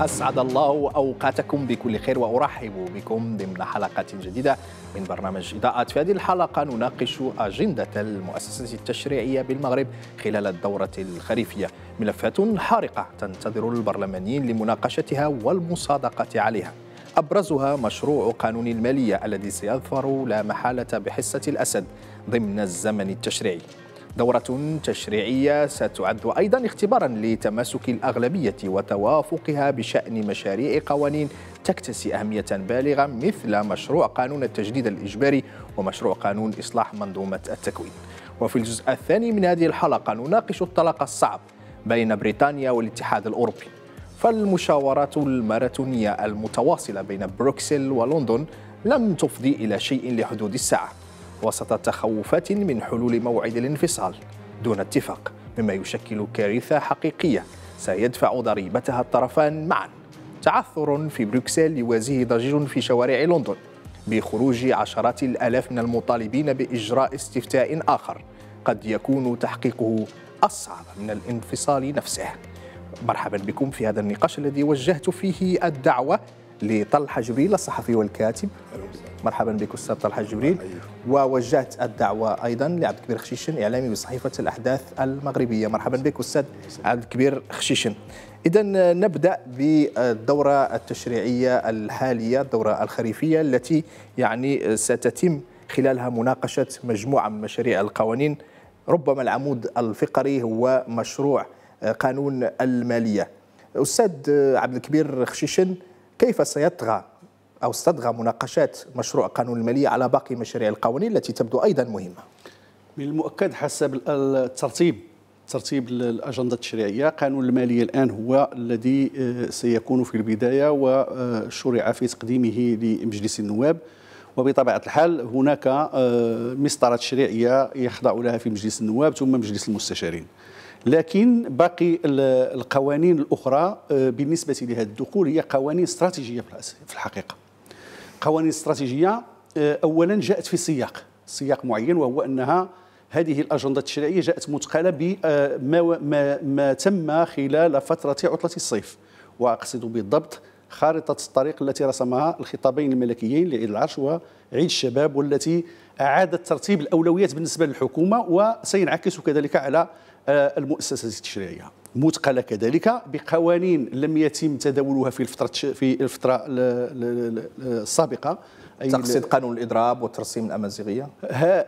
أسعد الله أوقاتكم بكل خير وأرحب بكم ضمن حلقة جديدة من برنامج إضاءات في هذه الحلقة نناقش أجندة المؤسسة التشريعية بالمغرب خلال الدورة الخريفية ملفات حارقة تنتظر البرلمانيين لمناقشتها والمصادقة عليها أبرزها مشروع قانون المالية الذي سيظفر لا محالة بحصة الأسد ضمن الزمن التشريعي دورة تشريعية ستعد أيضا اختبارا لتماسك الأغلبية وتوافقها بشأن مشاريع قوانين تكتسي أهمية بالغة مثل مشروع قانون التجديد الإجباري ومشروع قانون إصلاح منظومة التكوين وفي الجزء الثاني من هذه الحلقة نناقش الطلاق الصعب بين بريطانيا والاتحاد الأوروبي فالمشاورات الماراثونية المتواصلة بين بروكسل ولندن لم تفضي إلى شيء لحدود الساعة وسط تخوفات من حلول موعد الانفصال دون اتفاق مما يشكل كارثة حقيقية سيدفع ضريبتها الطرفان معا تعثر في بروكسل يوازيه ضجيج في شوارع لندن بخروج عشرات الآلاف من المطالبين بإجراء استفتاء آخر قد يكون تحقيقه أصعب من الانفصال نفسه مرحبا بكم في هذا النقاش الذي وجهت فيه الدعوة لطلحة جبريل الصحفي والكاتب مرحبا بك استاذ طلحه جبريل أيوه. ووجهت الدعوه ايضا لعبد الكبير خشيشن اعلامي بصحيفه الاحداث المغربيه مرحبا بك استاذ عبد الكبير خشيشن اذا نبدا بالدوره التشريعيه الحاليه الدوره الخريفيه التي يعني ستتم خلالها مناقشه مجموعه من مشاريع القوانين ربما العمود الفقري هو مشروع قانون الماليه استاذ عبد الكبير خشيشن كيف سيطغى أو استدغى مناقشات مشروع قانون المالية على باقي مشاريع القوانين التي تبدو أيضا مهمة من المؤكد حسب الترتيب ترتيب الأجندة التشريعية قانون المالية الآن هو الذي آه، سيكون في البداية وشرع آه، في تقديمه لمجلس النواب وبطبيعة الحال هناك آه، مسطرة تشريعية يخضع لها في مجلس النواب ثم مجلس المستشارين لكن باقي القوانين الأخرى بالنسبة لهذا الدخول هي قوانين استراتيجية في الحقيقة قوانين استراتيجيه آه، اولا جاءت في سياق سياق معين وهو انها هذه الاجنده التشريعيه جاءت متقله بما آه، ما, ما تم خلال فتره عطله الصيف واقصد بالضبط خارطه الطريق التي رسمها الخطابين الملكيين لعيد العرش وعيد الشباب والتي اعادت ترتيب الاولويات بالنسبه للحكومه وسينعكس كذلك على آه، المؤسسة التشريعية متقله كذلك بقوانين لم يتم تداولها في الفترة في الفترة السابقة تقصد قانون الإضراب والترسيم الأمازيغية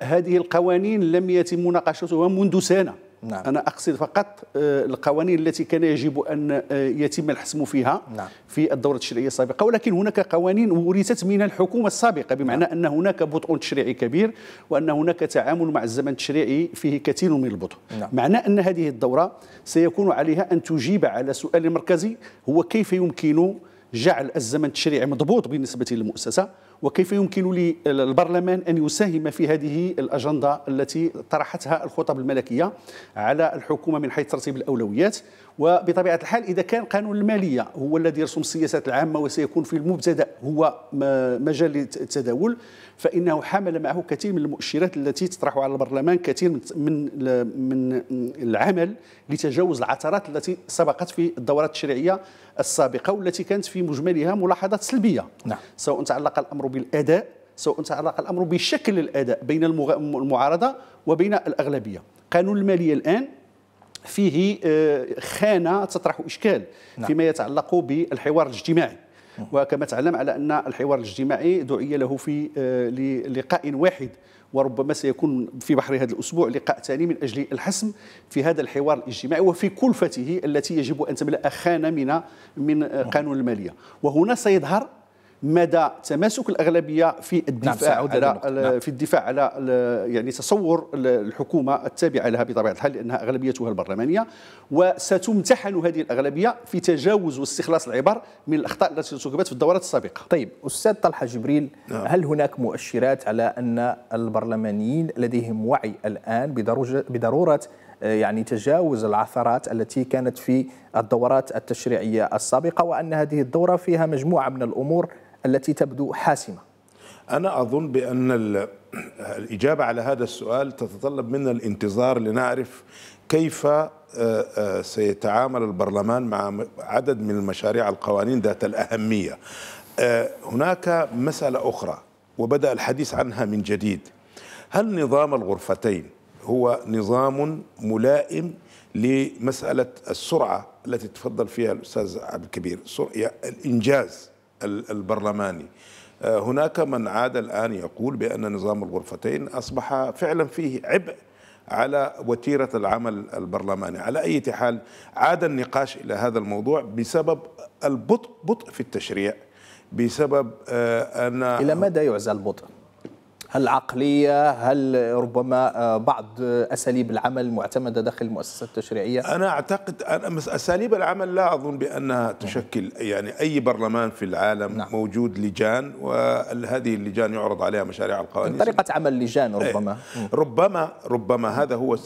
هذه القوانين لم يتم مناقشتها منذ سنة نعم. أنا أقصد فقط آه، القوانين التي كان يجب أن آه، يتم الحسم فيها نعم. في الدورة التشريعية السابقة ولكن هناك قوانين ورثت من الحكومة السابقة بمعنى نعم. أن هناك بطء تشريعي كبير وأن هناك تعامل مع الزمن التشريعي فيه كثير من البطء نعم. معنى أن هذه الدورة سيكون عليها أن تجيب على سؤال مركزي هو كيف يمكن جعل الزمن التشريعي مضبوط بالنسبة للمؤسسة وكيف يمكن للبرلمان أن يساهم في هذه الأجندة التي طرحتها الخطب الملكية على الحكومة من حيث ترتيب الأولويات وبطبيعة الحال إذا كان قانون المالية هو الذي يرسم السياسات العامة وسيكون في المبتدأ هو مجال التداول فإنه حمل معه كثير من المؤشرات التي تطرح على البرلمان كثير من من العمل لتجاوز العثرات التي سبقت في الدورات التشريعية السابقة والتي كانت في مجملها ملاحظات سلبية نعم. سواء تعلق الأمر بالأداء سواء تعلق الأمر بشكل الأداء بين المعارضة وبين الأغلبية قانون المالية الآن فيه آه، خانة تطرح إشكال نعم. فيما يتعلق بالحوار الاجتماعي وكما تعلم على أن الحوار الاجتماعي دعي له في آه، لقاء واحد وربما سيكون في بحر هذا الاسبوع لقاء ثاني من اجل الحسم في هذا الحوار الاجتماعي وفي كلفته التي يجب ان تملا خانه من من قانون الماليه وهنا سيظهر مدى تماسك الاغلبيه في الدفاع نعم على نعم. في الدفاع على يعني تصور الحكومه التابعه لها بطبيعه الحال لانها اغلبيتها البرلمانيه وستمتحن هذه الاغلبيه في تجاوز واستخلاص العبر من الاخطاء التي ارتكبت في الدورات السابقه. طيب استاذ طلحه جبريل نعم. هل هناك مؤشرات على ان البرلمانيين لديهم وعي الان بضروره آه، يعني تجاوز العثرات التي كانت في الدورات التشريعية السابقة وأن هذه الدورة فيها مجموعة من الأمور التي تبدو حاسمة أنا أظن بأن الإجابة على هذا السؤال تتطلب منا الانتظار لنعرف كيف آه، آه، سيتعامل البرلمان مع عدد من المشاريع القوانين ذات الأهمية هناك مسألة أخرى وبدأ الحديث عنها من جديد هل نظام الغرفتين هو نظام ملائم لمسألة السرعة التي تفضل فيها الأستاذ عبد الكبير يعني الإنجاز البرلماني آه، هناك من عاد الآن يقول بأن نظام الغرفتين أصبح فعلا فيه عبء على وتيرة العمل البرلماني على أي حال عاد النقاش إلى هذا الموضوع بسبب البطء بطء في التشريع بسبب آه، أن إلى مدى يعزى البطء؟ هل عقلية هل ربما آه، بعض أساليب العمل معتمدة داخل المؤسسة التشريعية أنا أعتقد أن أساليب العمل لا أظن بأنها نعم. تشكل يعني أي برلمان في العالم نعم. موجود لجان وهذه اللجان يعرض عليها مشاريع القوانين طريقة عمل لجان إيه. ربما ربما ربما هذا هو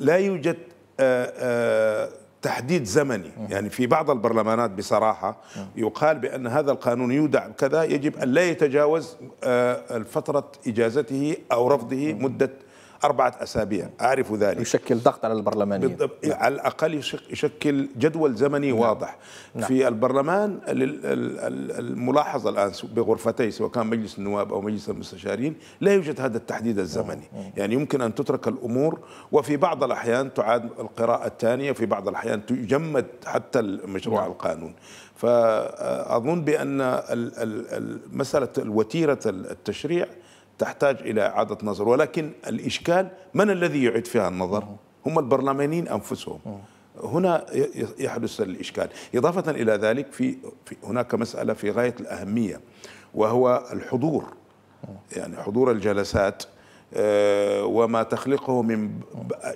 لا يوجد آه، آه، تحديد زمني يعني في بعض البرلمانات بصراحة يقال بأن هذا القانون يودع كذا يجب أن لا يتجاوز آه، فترة إجازته أو رفضه مدة أربعة أسابيع أعرف ذلك يشكل ضغط على البرلمانيين بالضبط نعم. على الأقل يشكل جدول زمني نعم. واضح نعم. في البرلمان الملاحظة الآن بغرفتي سواء كان مجلس النواب أو مجلس المستشارين لا يوجد هذا التحديد الزمني نعم. نعم. يعني يمكن أن تترك الأمور وفي بعض الأحيان تعاد القراءة الثانية في بعض الأحيان تجمد حتى مشروع نعم. القانون فأظن بأن مسألة وتيرة التشريع تحتاج إلى إعادة نظر ولكن الإشكال من الذي يعيد فيها النظر هم البرلمانيين أنفسهم هنا يحدث الإشكال إضافة إلى ذلك في, هناك مسألة في غاية الأهمية وهو الحضور يعني حضور الجلسات آه، وما تخلقه من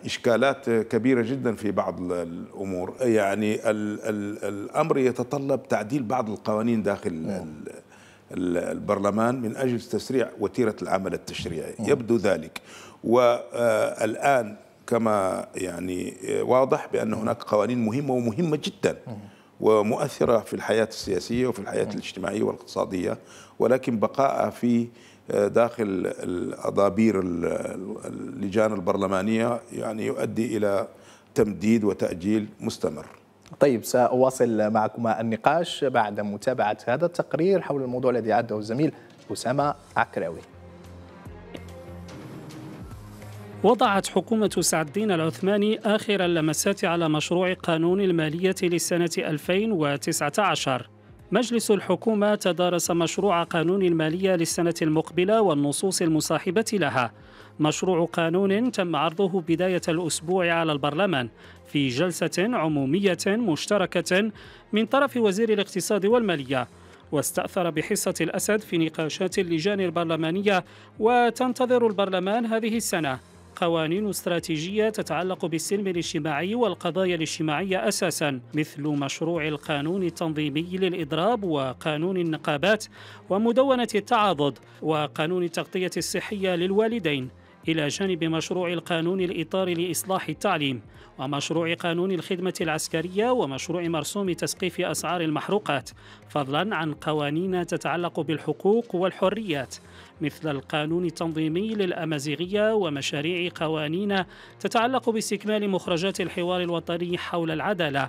إشكالات كبيرة جدا في بعض الأمور يعني الأمر يتطلب تعديل بعض القوانين داخل نعم. البرلمان من أجل تسريع وتيرة العمل التشريعي يبدو ذلك والآن آه، كما يعني آه، واضح بأن هناك قوانين مهمة ومهمة جدا ومؤثرة في الحياة السياسية وفي الحياة الاجتماعية والاقتصادية ولكن بقائها في آه، داخل الأضابير اللجان البرلمانية يعني يؤدي إلى تمديد وتأجيل مستمر طيب سأواصل معكما النقاش بعد متابعة هذا التقرير حول الموضوع الذي عده الزميل أسامة عكراوي وضعت حكومة سعد الدين العثماني آخر اللمسات على مشروع قانون المالية للسنة 2019 مجلس الحكومة تدارس مشروع قانون المالية للسنة المقبلة والنصوص المصاحبة لها مشروع قانون تم عرضه بداية الأسبوع على البرلمان في جلسة عمومية مشتركة من طرف وزير الاقتصاد والمالية واستأثر بحصة الأسد في نقاشات اللجان البرلمانية وتنتظر البرلمان هذه السنة قوانين استراتيجية تتعلق بالسلم الاجتماعي والقضايا الاجتماعية أساسا مثل مشروع القانون التنظيمي للإضراب وقانون النقابات ومدونة التعاضد وقانون التغطية الصحية للوالدين إلى جانب مشروع القانون الإطار لإصلاح التعليم ومشروع قانون الخدمة العسكرية ومشروع مرسوم تسقيف أسعار المحروقات فضلا عن قوانين تتعلق بالحقوق والحريات مثل القانون التنظيمي للأمازيغية ومشاريع قوانين تتعلق باستكمال مخرجات الحوار الوطني حول العدالة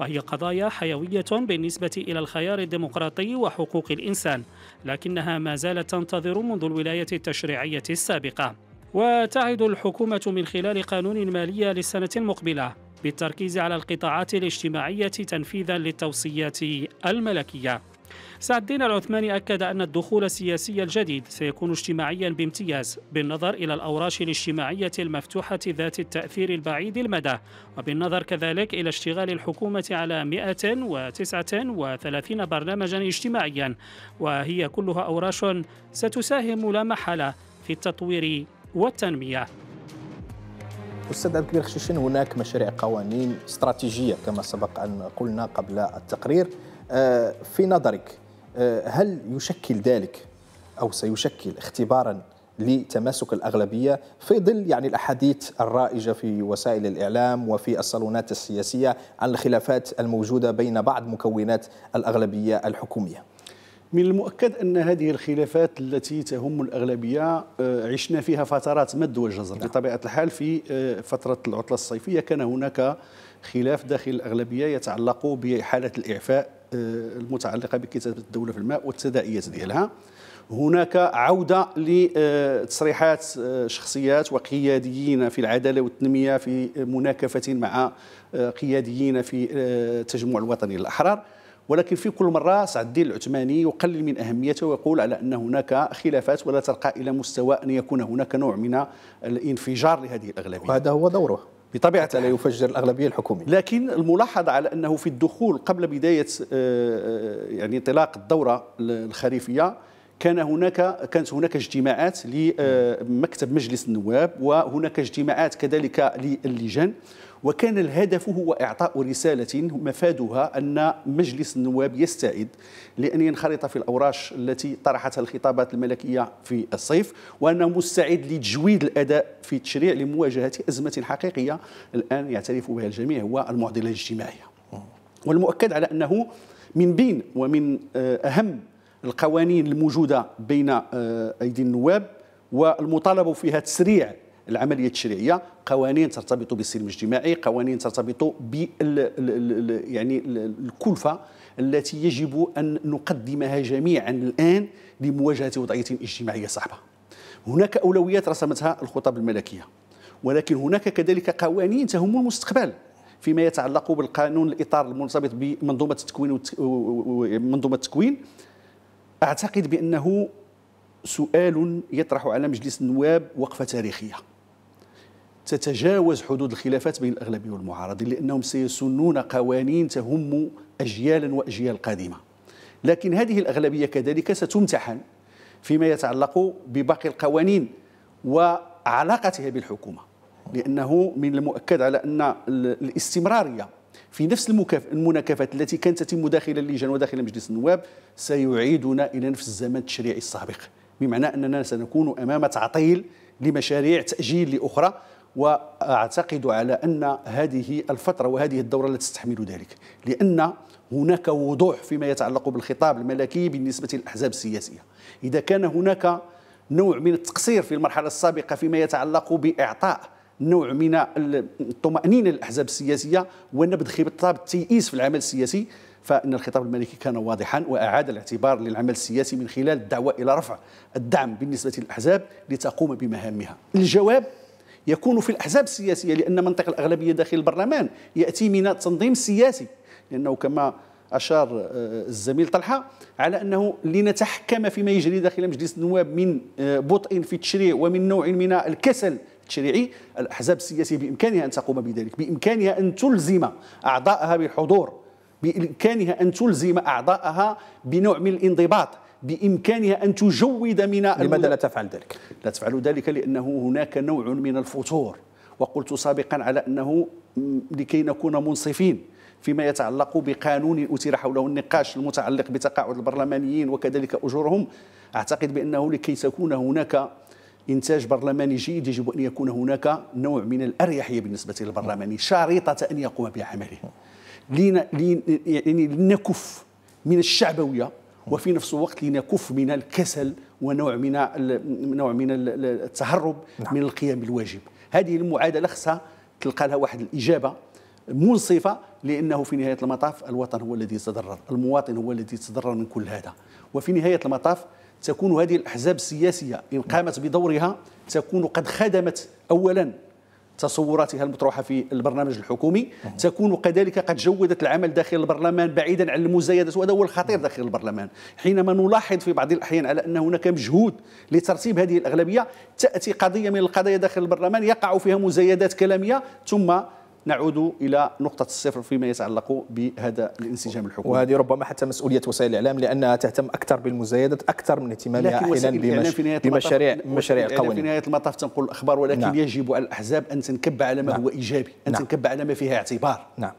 وهي قضايا حيوية بالنسبة إلى الخيار الديمقراطي وحقوق الإنسان لكنها ما زالت تنتظر منذ الولاية التشريعية السابقة وتعد الحكومة من خلال قانون مالية للسنة المقبلة بالتركيز على القطاعات الاجتماعية تنفيذا للتوصيات الملكية. سعد الدين العثماني أكد أن الدخول السياسي الجديد سيكون اجتماعيا بامتياز بالنظر إلى الأوراش الاجتماعية المفتوحة ذات التأثير البعيد المدى وبالنظر كذلك إلى اشتغال الحكومة على 139 برنامجا اجتماعيا وهي كلها أوراش ستساهم لا محالة في التطوير والتنمية استاذ عبد الكبير خشيشين هناك مشاريع قوانين استراتيجيه كما سبق ان قلنا قبل التقرير آه، في نظرك آه، هل يشكل ذلك او سيشكل اختبارا لتماسك الاغلبيه في ظل يعني الاحاديث الرائجه في وسائل الاعلام وفي الصالونات السياسيه عن الخلافات الموجوده بين بعض مكونات الاغلبيه الحكوميه من المؤكد ان هذه الخلافات التي تهم الاغلبيه آه، عشنا فيها فترات مد وجزر نعم. بطبيعه الحال في آه، فتره العطله الصيفيه كان هناك خلاف داخل الاغلبيه يتعلق بحاله الاعفاء آه، المتعلقه بكتابه الدوله في الماء والتداعيات ديالها هناك عودة لتصريحات شخصيات وقياديين في العدالة والتنمية في مناكفة مع قياديين في التجمع الوطني للأحرار ولكن في كل مرة سعد الدين العثماني يقلل من أهميته ويقول على أن هناك خلافات ولا ترقى إلى مستوى أن يكون هناك نوع من الانفجار لهذه الأغلبية وهذا هو دوره بطبيعة لا يفجر الأغلبية الحكومية لكن الملاحظة على أنه في الدخول قبل بداية آه، آه، يعني انطلاق الدورة الخريفية كان هناك كانت هناك اجتماعات لمكتب آه، مجلس النواب وهناك اجتماعات كذلك للجان وكان الهدف هو إعطاء رسالة مفادها أن مجلس النواب يستعد لأن ينخرط في الأوراش التي طرحتها الخطابات الملكية في الصيف وأنه مستعد لتجويد الأداء في التشريع لمواجهة أزمة حقيقية الآن يعترف بها الجميع هو المعضلة الاجتماعية والمؤكد على أنه من بين ومن آه، أهم القوانين الموجودة بين آه، أيدي النواب والمطالبة فيها تسريع العمليه التشريعيه قوانين ترتبط بالسلم الاجتماعي قوانين ترتبط ب يعني الكلفه التي يجب ان نقدمها جميعا الان لمواجهه وضعيه اجتماعيه صعبه هناك اولويات رسمتها الخطب الملكيه ولكن هناك كذلك قوانين تهم المستقبل فيما يتعلق بالقانون الاطار المرتبط بمنظومه التكوين منظومه التكوين اعتقد بانه سؤال يطرح على مجلس النواب وقفه تاريخيه تتجاوز حدود الخلافات بين الأغلبية والمعارضين لأنهم سيسنون قوانين تهم أجيالا وأجيال قادمة لكن هذه الأغلبية كذلك ستمتحن فيما يتعلق بباقي القوانين وعلاقتها بالحكومة لأنه من المؤكد على أن الاستمرارية في نفس المناكفات التي كانت تتم داخل اللجان وداخل مجلس النواب سيعيدنا إلى نفس الزمن التشريعي السابق بمعنى أننا سنكون أمام تعطيل لمشاريع تأجيل لأخرى واعتقد على ان هذه الفتره وهذه الدوره لا تستحمل ذلك لان هناك وضوح فيما يتعلق بالخطاب الملكي بالنسبه للاحزاب السياسيه اذا كان هناك نوع من التقصير في المرحله السابقه فيما يتعلق باعطاء نوع من الطمأنينة للأحزاب السياسية ونبذ خطاب التيئيس في العمل السياسي فإن الخطاب الملكي كان واضحا وأعاد الاعتبار للعمل السياسي من خلال الدعوة إلى رفع الدعم بالنسبة للأحزاب لتقوم بمهامها الجواب يكون في الأحزاب السياسية لأن منطق الأغلبية داخل البرلمان يأتي من التنظيم السياسي لأنه كما أشار آه، الزميل طلحة على أنه لنتحكم فيما يجري داخل مجلس النواب من آه، بطء في التشريع ومن نوع من الكسل التشريعي الأحزاب السياسية بإمكانها أن تقوم بذلك بإمكانها أن تلزم اعضائها بالحضور بإمكانها أن تلزم اعضائها بنوع من الانضباط بإمكانها أن تجود من لماذا لا تفعل ذلك؟ لا تفعل ذلك لأنه هناك نوع من الفتور وقلت سابقا على أنه لكي نكون منصفين فيما يتعلق بقانون أثير حوله النقاش المتعلق بتقاعد البرلمانيين وكذلك أجورهم أعتقد بأنه لكي تكون هناك إنتاج برلماني جيد يجب أن يكون هناك نوع من الأريحية بالنسبة للبرلماني شريطة أن يقوم بعمله يعني لنكف من الشعبوية وفي نفس الوقت لنكف من الكسل ونوع من نوع من التهرب نعم. من القيام بالواجب هذه المعادله خصها تلقى لها واحد الاجابه منصفه لانه في نهايه المطاف الوطن هو الذي يتضرر المواطن هو الذي يتضرر من كل هذا وفي نهايه المطاف تكون هذه الاحزاب السياسيه ان قامت بدورها تكون قد خدمت اولا تصوراتها المطروحة في البرنامج الحكومي تكون كذلك قد جودت العمل داخل البرلمان بعيدا عن المزايدة وهذا هو الخطير داخل البرلمان حينما نلاحظ في بعض الأحيان على أن هناك مجهود لترتيب هذه الأغلبية تأتي قضية من القضايا داخل البرلمان يقع فيها مزايدات كلامية ثم نعود الى نقطه الصفر فيما يتعلق بهذا الانسجام الحكومي وهذه ربما حتى مسؤوليه وسائل الاعلام لانها تهتم اكثر بالمزايدات اكثر من اهتمامها احيانا بمش... بمشاريع مشاريع القوانين في نهايه المطاف تنقل الاخبار ولكن نعم. يجب على الاحزاب ان تنكب على ما نعم. هو ايجابي ان نعم. تنكب على ما فيها اعتبار نعم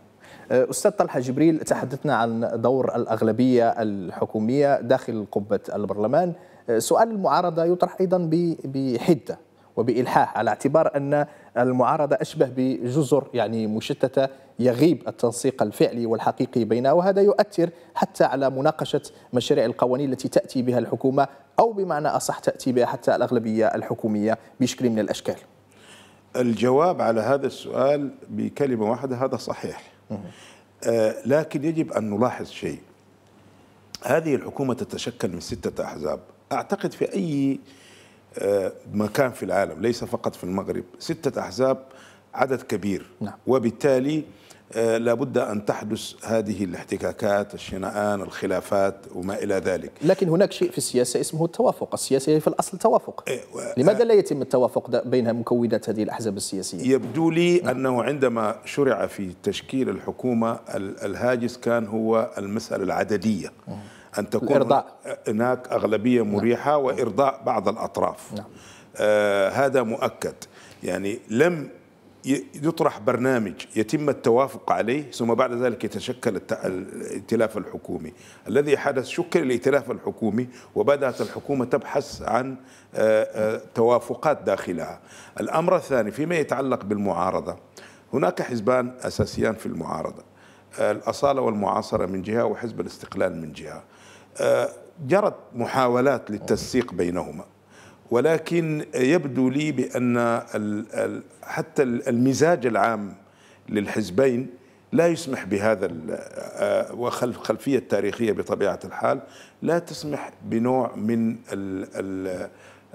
أه، استاذ طلحه جبريل تحدثنا عن دور الاغلبيه الحكوميه داخل قبه البرلمان أه، سؤال المعارضه يطرح ايضا بحده وبإلحاح على اعتبار أن المعارضة أشبه بجزر يعني مشتتة يغيب التنسيق الفعلي والحقيقي بينها وهذا يؤثر حتى على مناقشة مشاريع القوانين التي تأتي بها الحكومة أو بمعنى أصح تأتي بها حتى الأغلبية الحكومية بشكل من الأشكال الجواب على هذا السؤال بكلمة واحدة هذا صحيح آه، لكن يجب أن نلاحظ شيء هذه الحكومة تتشكل من ستة أحزاب أعتقد في أي آه، مكان في العالم ليس فقط في المغرب ستة أحزاب عدد كبير نعم. وبالتالي آه، لابد أن تحدث هذه الاحتكاكات الشناءان الخلافات وما إلى ذلك لكن هناك شيء في السياسة اسمه التوافق السياسة في الأصل توافق إيه و... لماذا آه. لا يتم التوافق بين مكونات هذه الأحزاب السياسية؟ يبدو لي نعم. أنه عندما شرع في تشكيل الحكومة الهاجس كان هو المسألة العددية نعم. أن تكون الإرضاء. هناك أغلبية نعم. مريحة نعم. وإرضاء بعض الأطراف نعم. آه هذا مؤكد يعني لم يطرح برنامج يتم التوافق عليه ثم بعد ذلك يتشكل الائتلاف الحكومي الذي حدث شكل الائتلاف الحكومي وبدأت الحكومة تبحث عن آه، آه، توافقات داخلها الأمر الثاني فيما يتعلق بالمعارضة هناك حزبان أساسيان في المعارضة آه، الأصالة والمعاصرة من جهة وحزب الاستقلال من جهة جرت محاولات للتنسيق بينهما ولكن يبدو لي بأن حتى المزاج العام للحزبين لا يسمح بهذا آه، وخلف خلفية تاريخية بطبيعة الحال لا تسمح بنوع من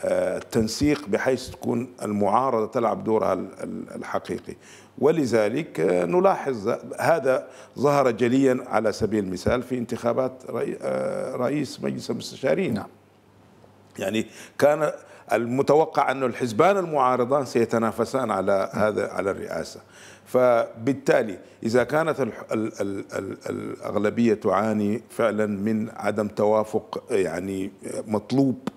التنسيق بحيث تكون المعارضة تلعب دورها الحقيقي ولذلك آه، نلاحظ هذا ظهر جليا على سبيل المثال في انتخابات آه، رئيس مجلس المستشارين نعم. يعني كان المتوقع أن الحزبان المعارضان سيتنافسان على هذا على الرئاسة فبالتالي إذا كانت ال ال الأغلبية تعاني فعلا من عدم توافق يعني مطلوب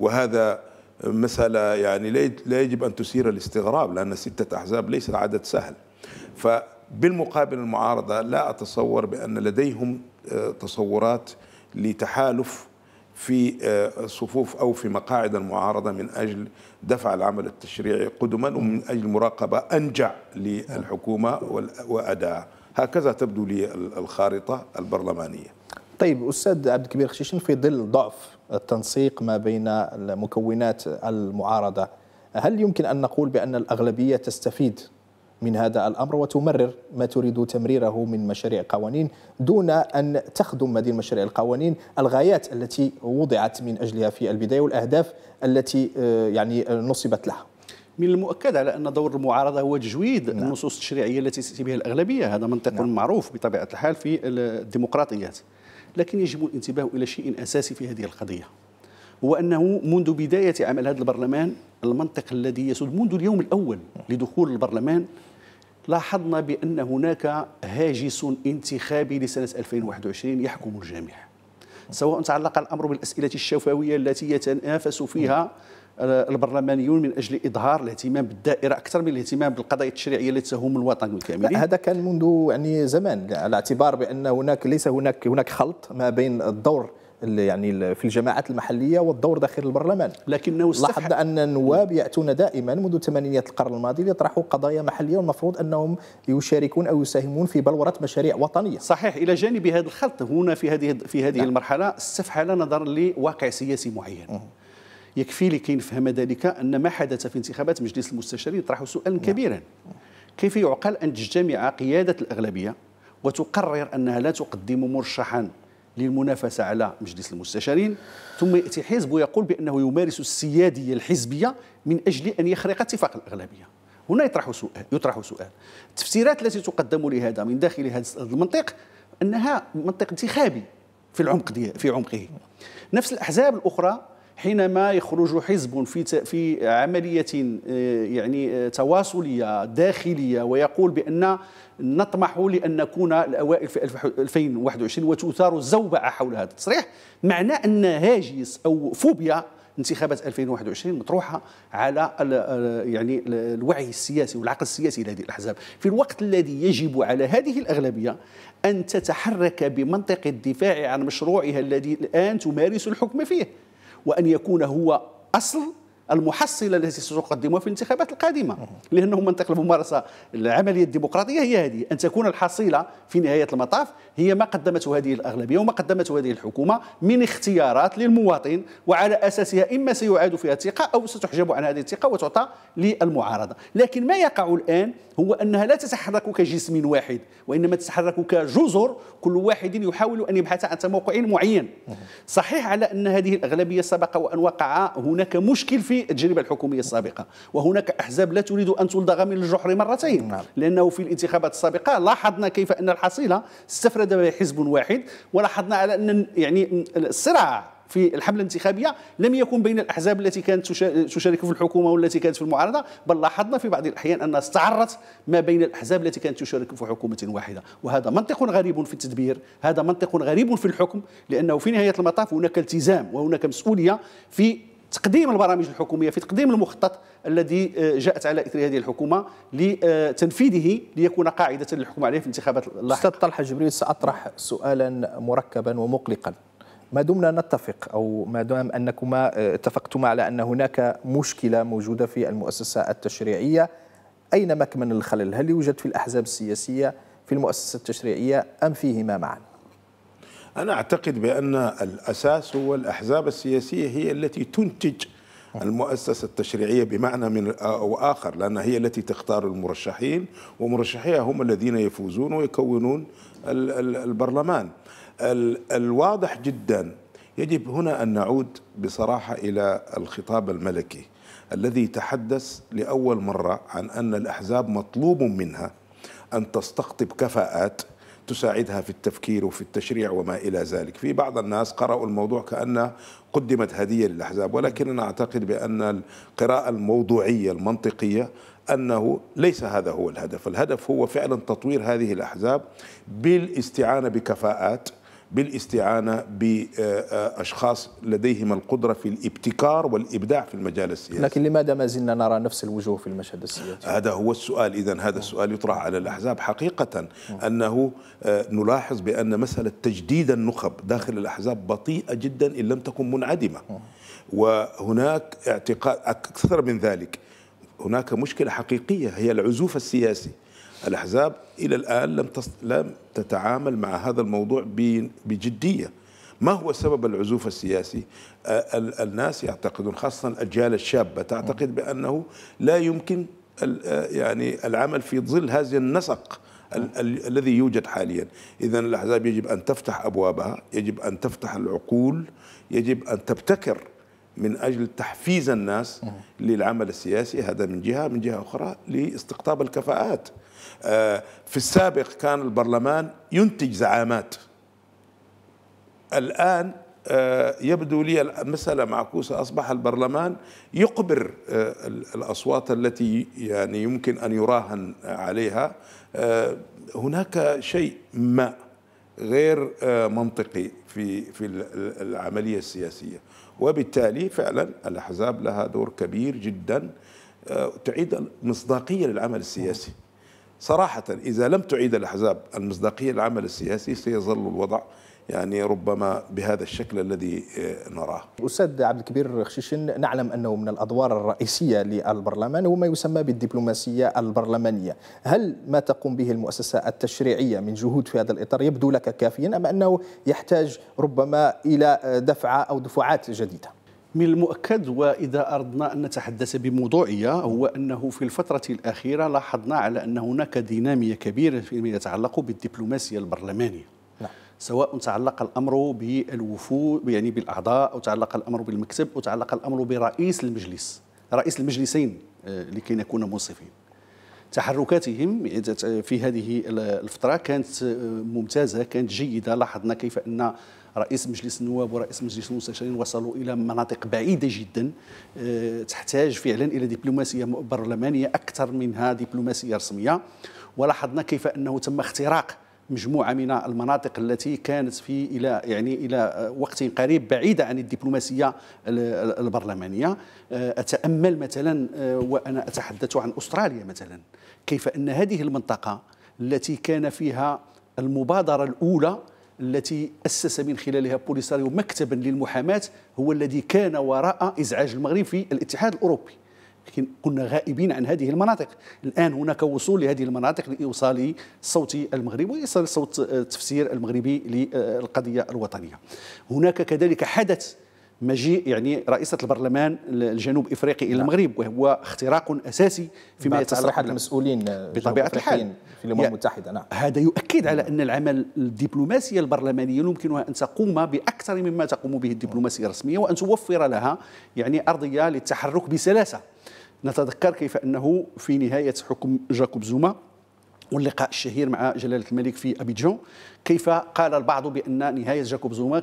وهذا مسألة يعني لا يجب أن تثير الاستغراب لأن ستة أحزاب ليس عدد سهل فبالمقابل المعارضة لا أتصور بأن لديهم آه، تصورات لتحالف في آه، صفوف أو في مقاعد المعارضة من أجل دفع العمل التشريعي قدما ومن أجل مراقبة أنجع للحكومة وأداء هكذا تبدو لي الخارطة البرلمانية طيب أستاذ عبد الكبير خشيشن في ظل ضعف التنسيق ما بين مكونات المعارضة هل يمكن أن نقول بأن الأغلبية تستفيد من هذا الأمر وتمرر ما تريد تمريره من مشاريع قوانين دون أن تخدم هذه المشاريع القوانين الغايات التي وضعت من أجلها في البداية والأهداف التي آه، يعني آه، نصبت لها من المؤكد على ان دور المعارضه هو تجويد نعم. النصوص التشريعيه التي تاتي بها الاغلبيه هذا منطق نعم. معروف بطبيعه الحال في الديمقراطيات لكن يجب الانتباه إلى شيء أساسي في هذه القضية هو أنه منذ بداية عمل هذا البرلمان المنطق الذي يسود منذ اليوم الأول لدخول البرلمان لاحظنا بأن هناك هاجس انتخابي لسنة 2021 يحكم الجميع سواء تعلق الأمر بالأسئلة الشفوية التي يتنافس فيها البرلمانيون من اجل اظهار الاهتمام بالدائره اكثر من الاهتمام بالقضايا التشريعيه التي تهم الوطن بالكامل هذا كان منذ يعني زمان على اعتبار بان هناك ليس هناك هناك خلط ما بين الدور يعني في الجماعات المحليه والدور داخل البرلمان لكنه لاحظنا ان النواب ياتون دائما منذ ثمانينيات القرن الماضي ليطرحوا قضايا محليه والمفروض انهم يشاركون او يساهمون في بلوره مشاريع وطنيه صحيح الى جانب هذا الخلط هنا في هذه في هذه نعم. المرحله استفحل نظرا لواقع سياسي معين يكفي لكي نفهم ذلك أن ما حدث في انتخابات مجلس المستشارين يطرح سؤالا نعم. كبيرا كيف يعقل أن تجتمع قيادة الأغلبية وتقرر أنها لا تقدم مرشحا للمنافسة على مجلس المستشارين ثم يأتي حزب ويقول بأنه يمارس السيادية الحزبية من أجل أن يخرق اتفاق الأغلبية هنا يطرح سؤال يطرح سؤال التفسيرات التي تقدم لهذا من داخل هذا المنطق أنها منطق انتخابي في العمق في عمقه نفس الأحزاب الأخرى حينما يخرج حزب في في عمليه آه، يعني آه، تواصليه داخليه ويقول بان نطمح لان نكون الاوائل في 2021 وتثار الزوبعه حول هذا التصريح معنى ان هاجس او فوبيا انتخابات 2021 مطروحه على الـ يعني الـ الوعي السياسي والعقل السياسي لهذه الاحزاب في الوقت الذي يجب على هذه الاغلبيه ان تتحرك بمنطق الدفاع عن مشروعها الذي الان تمارس الحكم فيه وأن يكون هو أصل المحصله التي ستقدمها في الانتخابات القادمه لانه منطق الممارسه العمليه الديمقراطيه هي هذه ان تكون الحصيله في نهايه المطاف هي ما قدمته هذه الاغلبيه وما قدمته هذه الحكومه من اختيارات للمواطن وعلى اساسها اما سيعاد فيها الثقه او ستحجب عن هذه الثقه وتعطى للمعارضه لكن ما يقع الان هو انها لا تتحرك كجسم واحد وانما تتحرك كجزر كل واحد يحاول ان يبحث عن تموقع معين صحيح على ان هذه الاغلبيه سبق وان وقع هناك مشكل في في التجربه الحكوميه السابقه وهناك احزاب لا تريد ان تلدغ من الجحر مرتين نعم. لانه في الانتخابات السابقه لاحظنا كيف ان الحصيله استفرد حزب واحد ولاحظنا على ان يعني الصراع في الحمله الانتخابيه لم يكن بين الاحزاب التي كانت تشارك في الحكومه والتي كانت في المعارضه بل لاحظنا في بعض الاحيان انها استعرت ما بين الاحزاب التي كانت تشارك في حكومه واحده وهذا منطق غريب في التدبير هذا منطق غريب في الحكم لانه في نهايه المطاف هناك التزام وهناك مسؤوليه في تقديم البرامج الحكوميه في تقديم المخطط الذي آه، جاءت على اثر هذه الحكومه لتنفيذه آه، ليكون قاعده للحكم عليه في الانتخابات اللاحقه. استاذ طلحه جبريل ساطرح سؤالا مركبا ومقلقا. ما دمنا نتفق او ما دام انكما آه، اتفقتما على ان هناك مشكله موجوده في المؤسسه التشريعيه اين مكمن الخلل؟ هل يوجد في الاحزاب السياسيه في المؤسسه التشريعيه ام فيهما معا؟ أنا أعتقد بأن الأساس هو الأحزاب السياسية هي التي تنتج المؤسسة التشريعية بمعنى من أو آخر لأن هي التي تختار المرشحين ومرشحيها هم الذين يفوزون ويكونون البرلمان الواضح جدا يجب هنا أن نعود بصراحة إلى الخطاب الملكي الذي تحدث لأول مرة عن أن الأحزاب مطلوب منها أن تستقطب كفاءات تساعدها في التفكير وفي التشريع وما إلى ذلك في بعض الناس قرأوا الموضوع كأن قدمت هدية للأحزاب ولكن أنا أعتقد بأن القراءة الموضوعية المنطقية أنه ليس هذا هو الهدف الهدف هو فعلا تطوير هذه الأحزاب بالاستعانة بكفاءات بالاستعانة بأشخاص لديهم القدرة في الابتكار والإبداع في المجال السياسي لكن لماذا ما زلنا نرى نفس الوجوه في المشهد السياسي؟ هذا هو السؤال إذا هذا السؤال يطرح على الأحزاب حقيقة أنه آه، نلاحظ بأن مسألة تجديد النخب داخل الأحزاب بطيئة جدا إن لم تكن منعدمة وهناك اعتقاد أكثر من ذلك هناك مشكلة حقيقية هي العزوف السياسي الأحزاب إلى الآن لم لم تتعامل مع هذا الموضوع بجدية ما هو سبب العزوف السياسي الناس يعتقدون خاصة الأجيال الشابة تعتقد بأنه لا يمكن يعني العمل في ظل هذا النسق الذي يوجد حاليا إذا الأحزاب يجب أن تفتح أبوابها يجب أن تفتح العقول يجب أن تبتكر من أجل تحفيز الناس للعمل السياسي هذا من جهة من جهة أخرى لاستقطاب الكفاءات آه، في السابق كان البرلمان ينتج زعامات الآن آه، يبدو لي المسألة معكوسة أصبح البرلمان يقبر آه، الأصوات التي يعني يمكن أن يراهن عليها هناك شيء ما غير منطقي في في العملية السياسية وبالتالي فعلا الأحزاب لها دور كبير جدا تعيد مصداقية للعمل السياسي صراحة إذا لم تعيد الأحزاب المصداقية للعمل السياسي سيظل الوضع يعني ربما بهذا الشكل الذي آه، نراه أستاذ عبد الكبير خشيشن نعلم أنه من الأدوار الرئيسية للبرلمان هو ما يسمى بالدبلوماسية البرلمانية هل ما تقوم به المؤسسة التشريعية من جهود في هذا الإطار يبدو لك كافيا أم أنه يحتاج ربما إلى آه، دفعة أو دفعات جديدة من المؤكد واذا اردنا ان نتحدث بموضوعيه هو انه في الفتره الاخيره لاحظنا على ان هناك ديناميه كبيره فيما يتعلق بالدبلوماسيه البرلمانيه نعم. سواء تعلق الامر بالوفود يعني بالاعضاء او تعلق الامر بالمكتب او تعلق الامر برئيس المجلس رئيس المجلسين آه، لكي نكون منصفين تحركاتهم في هذه الفتره كانت آه، ممتازه كانت جيده لاحظنا كيف ان رئيس مجلس النواب ورئيس مجلس المستشارين وصلوا الى مناطق بعيده جدا آه، تحتاج فعلا الى دبلوماسيه برلمانيه اكثر منها دبلوماسيه رسميه ولاحظنا كيف انه تم اختراق مجموعه من المناطق التي كانت في الى يعني الى آه، وقت قريب بعيده عن الدبلوماسيه البرلمانيه آه، اتامل مثلا وانا اتحدث عن استراليا مثلا كيف ان هذه المنطقه التي كان فيها المبادره الاولى التي أسس من خلالها بوليساريو مكتبا للمحاماة هو الذي كان وراء إزعاج المغرب في الاتحاد الأوروبي لكن كنا غائبين عن هذه المناطق الآن هناك وصول لهذه المناطق لإيصال صوت المغرب وإيصال صوت التفسير المغربي للقضية الوطنية هناك كذلك حدث مجيء يعني رئيسة البرلمان الجنوب إفريقي إلى نعم. المغرب وهو اختراق أساسي فيما يتعلق المسؤولين بطبيعة الحال في الأمم المتحدة نعم. هذا يؤكد على أن العمل الدبلوماسية البرلمانية يمكنها أن تقوم بأكثر مما تقوم به الدبلوماسية الرسمية وأن توفر لها يعني أرضية للتحرك بسلاسة نتذكر كيف أنه في نهاية حكم جاكوب زوما واللقاء الشهير مع جلالة الملك في أبيجون كيف قال البعض بأن نهاية جاكوب زوما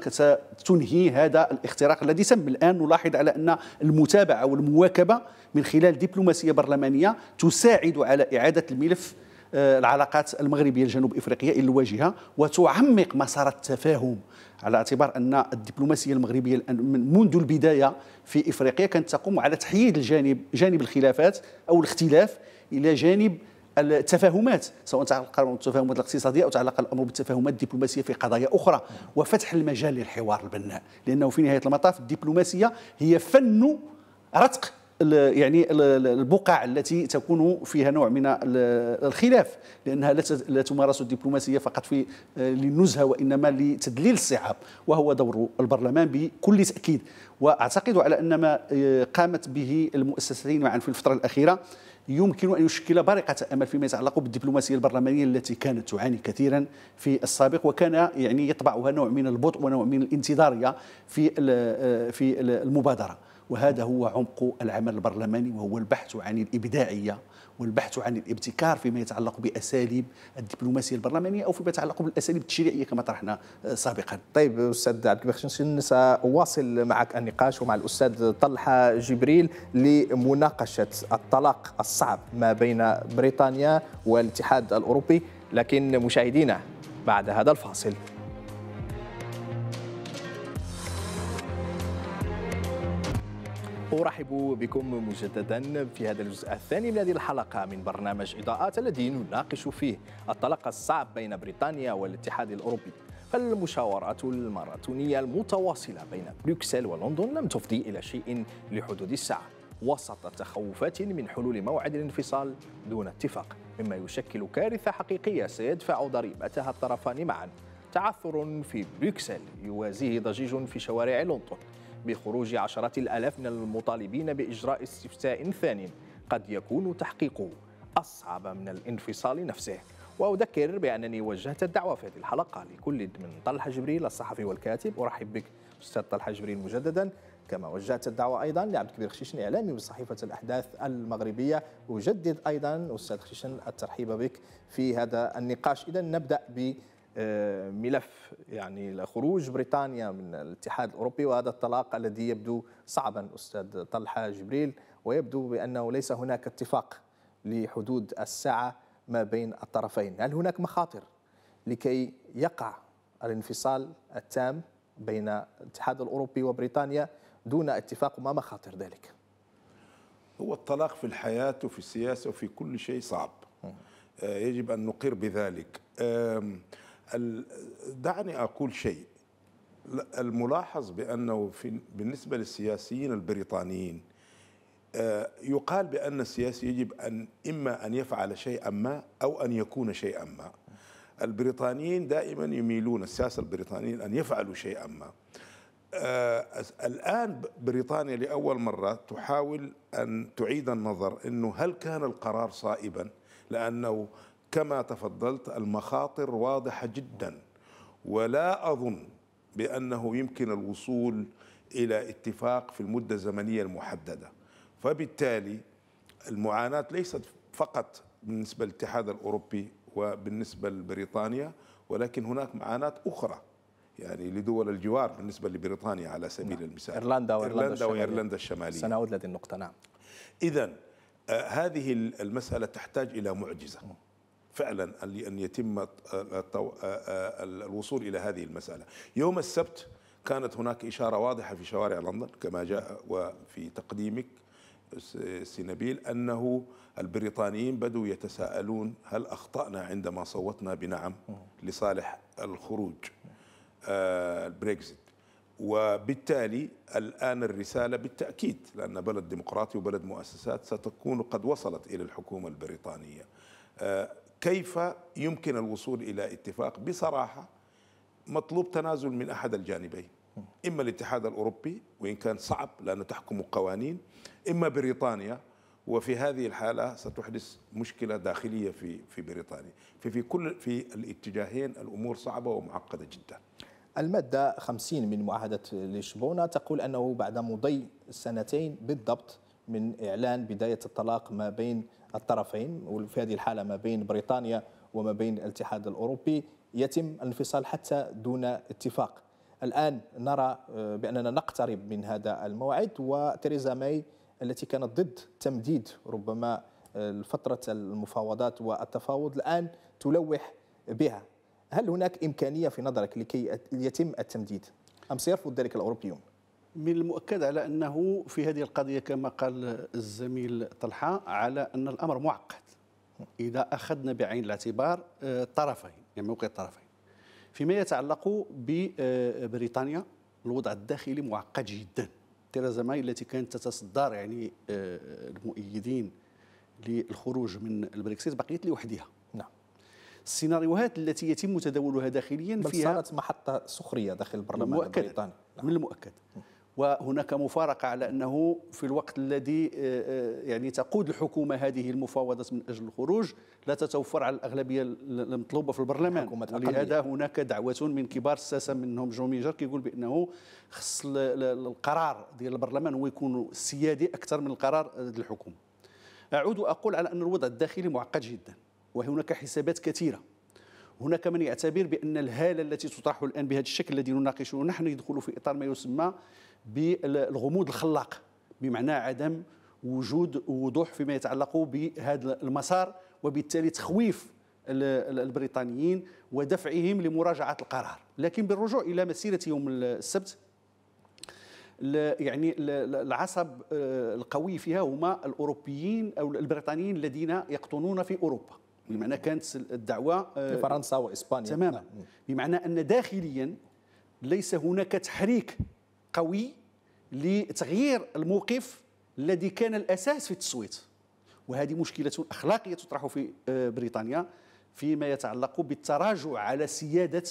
ستنهي هذا الاختراق الذي تم الآن نلاحظ على أن المتابعة والمواكبة من خلال دبلوماسية برلمانية تساعد على إعادة الملف آه، العلاقات المغربية الجنوب إفريقية إلى الواجهة وتعمق مسار التفاهم على اعتبار أن الدبلوماسية المغربية منذ البداية في إفريقيا كانت تقوم على تحييد الجانب جانب الخلافات أو الاختلاف إلى جانب التفاهمات سواء تعلق التفاهمات الاقتصاديه او تعلق الامر بالتفاهمات الدبلوماسيه في قضايا اخرى وفتح المجال للحوار البناء لانه في نهايه المطاف الدبلوماسيه هي فن رتق يعني البقع التي تكون فيها نوع من الخلاف لانها لا تمارس الدبلوماسيه فقط في آه، للنزهه وانما لتدليل الصعاب وهو دور البرلمان بكل تاكيد واعتقد على ان ما آه، قامت به المؤسستين معا في الفتره الاخيره يمكن أن يشكل بارقة أمل فيما يتعلق بالدبلوماسية البرلمانية التي كانت تعاني كثيرا في السابق وكان يعني يطبعها نوع من البطء ونوع من الانتظارية في آه، في المبادرة وهذا هو عمق العمل البرلماني وهو البحث عن الإبداعية والبحث عن الابتكار فيما يتعلق باساليب الدبلوماسيه البرلمانيه او فيما يتعلق بالاساليب التشريعيه كما طرحنا آه، سابقا. طيب استاذ عبد البخش ساواصل معك النقاش ومع الاستاذ طلحه جبريل لمناقشه الطلاق الصعب ما بين بريطانيا والاتحاد الاوروبي لكن مشاهدينا بعد هذا الفاصل أرحب بكم مجددا في هذا الجزء الثاني من هذه الحلقة من برنامج إضاءات الذي نناقش فيه الطلاق الصعب بين بريطانيا والاتحاد الأوروبي فالمشاورات الماراثونية المتواصلة بين بروكسل ولندن لم تفضي إلى شيء لحدود الساعة وسط تخوفات من حلول موعد الانفصال دون اتفاق مما يشكل كارثة حقيقية سيدفع ضريبتها الطرفان معا تعثر في بروكسل يوازيه ضجيج في شوارع لندن بخروج عشرات الآلاف من المطالبين بإجراء استفتاء ثان قد يكون تحقيقه أصعب من الانفصال نفسه وأذكر بأنني وجهت الدعوة في هذه الحلقة لكل من طلحة جبريل الصحفي والكاتب أرحب بك أستاذ طلحة جبريل مجددا كما وجهت الدعوة أيضا لعبد الكبير خشيشن إعلامي بصحيفة الأحداث المغربية أجدد أيضا أستاذ خشيشن الترحيب بك في هذا النقاش إذا نبدأ ب آه، ملف يعني لخروج بريطانيا من الاتحاد الاوروبي وهذا الطلاق الذي يبدو صعبا استاذ طلحه جبريل ويبدو بانه ليس هناك اتفاق لحدود الساعه ما بين الطرفين، هل هناك مخاطر لكي يقع الانفصال التام بين الاتحاد الاوروبي وبريطانيا دون اتفاق ما مخاطر ذلك؟ هو الطلاق في الحياه وفي السياسه وفي كل شيء صعب. آه، يجب ان نقر بذلك. دعني أقول شيء الملاحظ بأنه في بالنسبة للسياسيين البريطانيين آه، يقال بأن السياسي يجب أن إما أن يفعل شيئا ما أو أن يكون شيئا ما البريطانيين دائما يميلون السياسة البريطانيين أن يفعلوا شيئا ما آه، الآن بريطانيا لأول مرة تحاول أن تعيد النظر أنه هل كان القرار صائبا لأنه كما تفضلت المخاطر واضحة جدا ولا أظن بأنه يمكن الوصول إلى اتفاق في المدة الزمنية المحددة فبالتالي المعاناة ليست فقط بالنسبة للاتحاد الأوروبي وبالنسبة لبريطانيا ولكن هناك معاناة أخرى يعني لدول الجوار بالنسبة لبريطانيا على سبيل نعم. المثال إيرلندا وإيرلندا, إيرلندا الشمالية. وإيرلندا الشمالية سنعود لهذه النقطة نعم إذا آه، هذه المسألة تحتاج إلى معجزة نعم. فعلا لأن يتم آه، آه، آه، الوصول إلى هذه المسألة يوم السبت كانت هناك إشارة واضحة في شوارع لندن كما جاء وفي تقديمك سينابيل أنه البريطانيين بدوا يتساءلون هل أخطأنا عندما صوتنا بنعم لصالح الخروج البريكزيت وبالتالي الآن الرسالة بالتأكيد لأن بلد ديمقراطي وبلد مؤسسات ستكون قد وصلت إلى الحكومة البريطانية كيف يمكن الوصول إلى اتفاق بصراحة مطلوب تنازل من أحد الجانبين إما الاتحاد الأوروبي وإن كان صعب لأنه تحكم قوانين إما بريطانيا وفي هذه الحالة ستحدث مشكلة داخلية في في بريطانيا في في كل في الاتجاهين الأمور صعبة ومعقدة جدا المادة 50 من معاهدة لشبونة تقول أنه بعد مضي سنتين بالضبط من إعلان بداية الطلاق ما بين الطرفين وفي هذه الحالة ما بين بريطانيا وما بين الاتحاد الأوروبي يتم الانفصال حتى دون اتفاق الآن نرى آه، بأننا نقترب من هذا الموعد وتريزا ماي التي كانت ضد تمديد ربما آه، فترة المفاوضات والتفاوض الآن تلوح بها هل هناك إمكانية في نظرك لكي يتم التمديد أم سيرفض ذلك الأوروبيون؟ من المؤكد على انه في هذه القضيه كما قال الزميل طلحه على ان الامر معقد اذا اخذنا بعين الاعتبار الطرفين آه، يعني موقع الطرفين فيما يتعلق ببريطانيا الوضع الداخلي معقد جدا تيريزا ماي التي كانت تتصدر يعني آه، المؤيدين للخروج من البريكسيت بقيت لوحدها نعم السيناريوهات التي يتم تداولها داخليا بل فيها صارت محطه سخريه داخل البرلمان البريطاني المؤكد, نعم. من المؤكد وهناك مفارقة على أنه في الوقت الذي آه، آه، يعني تقود الحكومة هذه المفاوضات من أجل الخروج لا تتوفر على الأغلبية المطلوبة في البرلمان ولهذا هناك دعوة من كبار الساسة منهم جوميجر كيقول بأنه خص القرار ديال البرلمان هو يكون سيادي أكثر من القرار ديال الحكومة أعود وأقول على أن الوضع الداخلي معقد جدا وهناك حسابات كثيرة هناك من يعتبر بأن الهالة التي تطرح الآن بهذا الشكل الذي نناقشه نحن يدخل في إطار ما يسمى بالغموض الخلاق بمعنى عدم وجود وضوح فيما يتعلق بهذا المسار وبالتالي تخويف البريطانيين ودفعهم لمراجعه القرار لكن بالرجوع الى مسيره يوم السبت يعني العصب آه، القوي فيها هما الاوروبيين او البريطانيين الذين يقطنون في اوروبا بمعنى كانت الدعوه في آه، فرنسا واسبانيا تماما نعم. بمعنى ان داخليا ليس هناك تحريك قوي لتغيير الموقف الذي كان الأساس في التصويت وهذه مشكلة أخلاقية تطرح في آه، بريطانيا فيما يتعلق بالتراجع على سيادة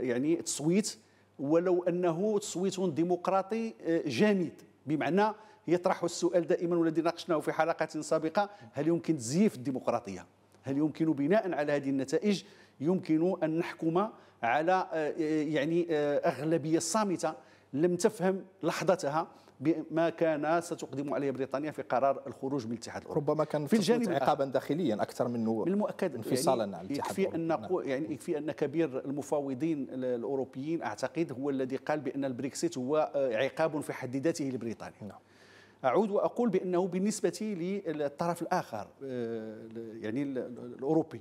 يعني التصويت ولو أنه تصويت ديمقراطي آه، جامد بمعنى يطرح السؤال دائما والذي ناقشناه في حلقات سابقة هل يمكن تزييف الديمقراطية؟ هل يمكن بناء على هذه النتائج يمكن أن نحكم على آه، آه، يعني آه، اغلبيه صامته لم تفهم لحظتها بما كان ستقدم عليه بريطانيا في قرار الخروج من الاتحاد الاوروبي ربما كان في الجانب عقابا داخليا اكثر منه من المؤكد انفصالا يعني عن الاتحاد يكفي ان نقول يعني نعم. يكفي ان كبير المفاوضين الاوروبيين اعتقد هو الذي قال بان البريكسيت هو عقاب في حد ذاته لبريطانيا نعم. اعود واقول بانه بالنسبه للطرف الاخر يعني الاوروبي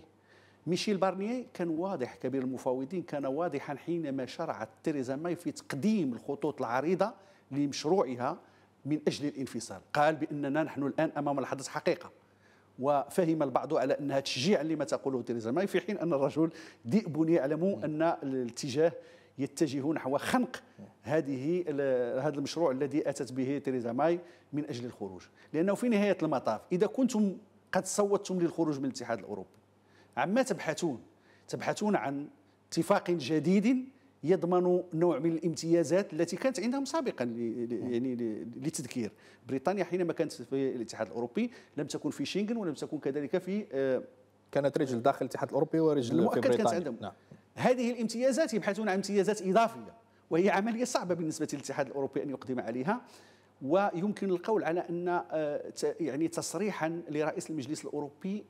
ميشيل بارنيه كان واضح كبير المفاوضين كان واضحا حينما شرعت تيريزا ماي في تقديم الخطوط العريضه لمشروعها من اجل الانفصال قال باننا نحن الان امام لحظه حقيقه وفهم البعض على انها تشجيع لما تقوله تيريزا ماي في حين ان الرجل ذئب يعلم ان الاتجاه يتجه نحو خنق هذه هذا المشروع الذي اتت به تيريزا ماي من اجل الخروج لانه في نهايه المطاف اذا كنتم قد صوتتم للخروج من الاتحاد الاوروبي عما تبحثون تبحثون عن اتفاق جديد يضمن نوع من الامتيازات التي كانت عندهم سابقا نعم. يعني للتذكير بريطانيا حينما كانت في الاتحاد الاوروبي لم تكن في شنغن ولم تكن كذلك في آه، كانت رجل داخل الاتحاد الاوروبي ورجل في بريطانيا كانت عندهم نعم. هذه الامتيازات يبحثون عن امتيازات اضافيه وهي عمليه صعبه بالنسبه للاتحاد الاوروبي ان يقدم عليها ويمكن القول على ان آه، يعني تصريحا لرئيس المجلس الاوروبي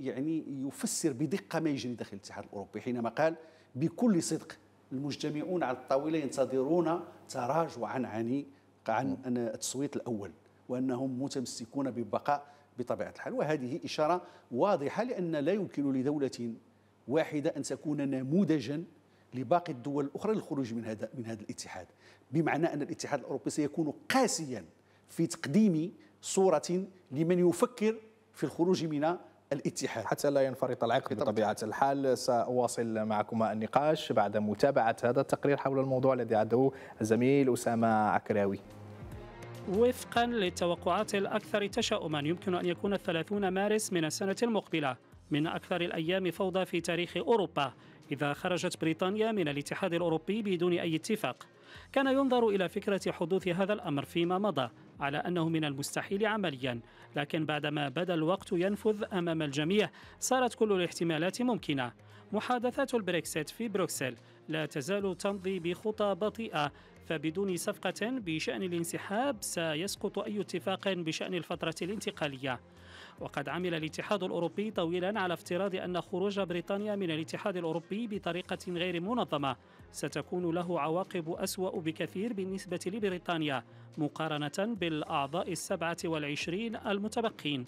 يعني يفسر بدقه ما يجري داخل الاتحاد الاوروبي حينما قال بكل صدق المجتمعون على الطاوله ينتظرون تراجعا عن عن التصويت الاول وانهم متمسكون ببقاء بطبيعه الحال وهذه اشاره واضحه لان لا يمكن لدوله واحده ان تكون نموذجا لباقي الدول الاخرى للخروج من هذا من هذا الاتحاد بمعنى ان الاتحاد الاوروبي سيكون قاسيا في تقديم صوره لمن يفكر في الخروج من الاتحاد حتى لا ينفرط العقد بطبيعة الحال سأواصل معكما النقاش بعد متابعة هذا التقرير حول الموضوع الذي عده الزميل أسامة عكراوي وفقا للتوقعات الأكثر تشاؤما يمكن أن يكون 30 مارس من السنة المقبلة من أكثر الأيام فوضى في تاريخ أوروبا إذا خرجت بريطانيا من الاتحاد الأوروبي بدون أي اتفاق كان ينظر إلى فكرة حدوث هذا الأمر فيما مضى على أنه من المستحيل عمليا لكن بعدما بدا الوقت ينفذ أمام الجميع صارت كل الاحتمالات ممكنة محادثات البريكسيت في بروكسل لا تزال تمضي بخطى بطيئة فبدون صفقة بشأن الانسحاب سيسقط أي اتفاق بشأن الفترة الانتقالية وقد عمل الاتحاد الأوروبي طويلا على افتراض أن خروج بريطانيا من الاتحاد الأوروبي بطريقة غير منظمة ستكون له عواقب أسوأ بكثير بالنسبة لبريطانيا مقارنة بالأعضاء السبعة والعشرين المتبقين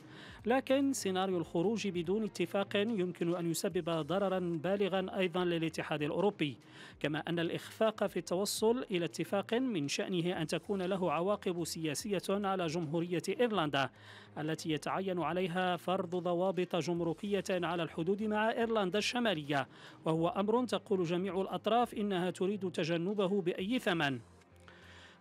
لكن سيناريو الخروج بدون اتفاق يمكن أن يسبب ضررا بالغا أيضا للاتحاد الأوروبي كما أن الإخفاق في التوصل إلى اتفاق من شأنه أن تكون له عواقب سياسية على جمهورية إيرلندا التي يتعين عليها فرض ضوابط جمركية على الحدود مع إيرلندا الشمالية وهو أمر تقول جميع الأطراف إنها تريد تجنبه بأي ثمن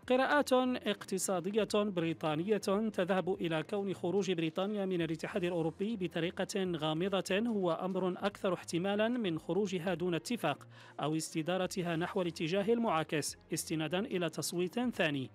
قراءات اقتصادية بريطانية تذهب إلى كون خروج بريطانيا من الاتحاد الأوروبي بطريقة غامضة هو أمر أكثر احتمالا من خروجها دون اتفاق أو استدارتها نحو الاتجاه المعاكس استنادا إلى تصويت ثاني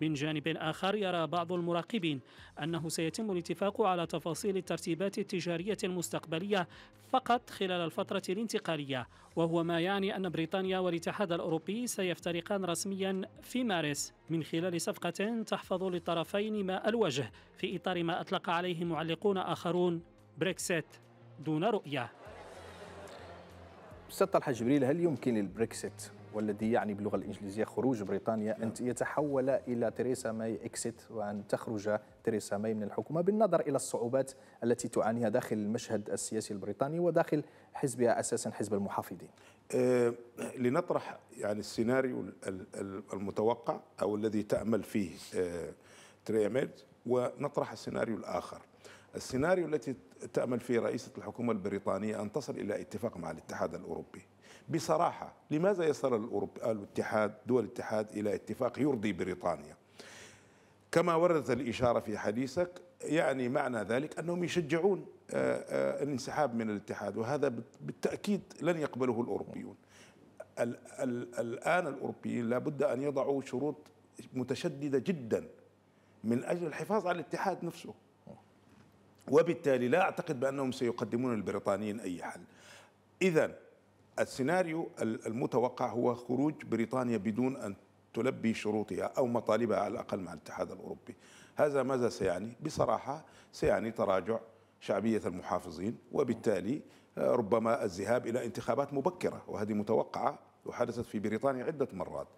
من جانب آخر يرى بعض المراقبين أنه سيتم الاتفاق على تفاصيل الترتيبات التجارية المستقبلية فقط خلال الفترة الانتقالية وهو ما يعني أن بريطانيا والاتحاد الأوروبي سيفترقان رسميا في مارس من خلال صفقة تحفظ للطرفين ماء الوجه في إطار ما أطلق عليه معلقون آخرون بريكسيت دون رؤية استاذ طلحه جبريل هل يمكن البريكسيت والذي يعني باللغة الإنجليزية خروج بريطانيا نعم. أن يتحول إلى تريسا ماي إكسيت وأن تخرج تريسا ماي من الحكومة بالنظر إلى الصعوبات التي تعانيها داخل المشهد السياسي البريطاني وداخل حزبها أساسا حزب المحافظين أه لنطرح يعني السيناريو المتوقع أو الذي تأمل فيه أه ماي ونطرح السيناريو الآخر السيناريو التي تأمل فيه رئيسة الحكومة البريطانية أن تصل إلى اتفاق مع الاتحاد الأوروبي بصراحة لماذا يصل الاتحاد دول الاتحاد إلى اتفاق يرضي بريطانيا كما وردت الإشارة في حديثك يعني معنى ذلك أنهم يشجعون آه، آه، الانسحاب من الاتحاد وهذا بالتأكيد لن يقبله الأوروبيون الآن الأوروبيين لابد أن يضعوا شروط متشددة جدا من أجل الحفاظ على الاتحاد نفسه وبالتالي لا أعتقد بأنهم سيقدمون للبريطانيين أي حل إذا السيناريو المتوقع هو خروج بريطانيا بدون أن تلبي شروطها أو مطالبها على الأقل مع الاتحاد الأوروبي هذا ماذا سيعني؟ بصراحة سيعني تراجع شعبية المحافظين وبالتالي آه، ربما الذهاب إلى انتخابات مبكرة وهذه متوقعة وحدثت في بريطانيا عدة مرات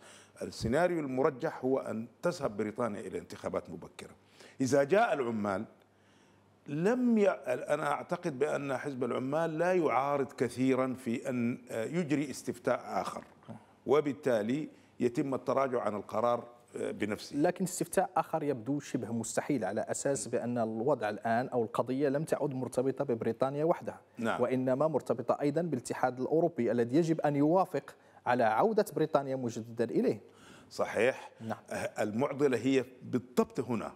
السيناريو المرجح هو أن تذهب بريطانيا إلى انتخابات مبكرة إذا جاء العمال لم ي... انا اعتقد بان حزب العمال لا يعارض كثيرا في ان آه، يجري استفتاء اخر وبالتالي يتم التراجع عن القرار آه، بنفسه لكن استفتاء اخر يبدو شبه مستحيل على اساس بان الوضع الان او القضيه لم تعد مرتبطه ببريطانيا وحدها نعم. وانما مرتبطه ايضا بالاتحاد الاوروبي الذي يجب ان يوافق على عوده بريطانيا مجددا اليه صحيح نعم. آه، المعضله هي بالضبط هنا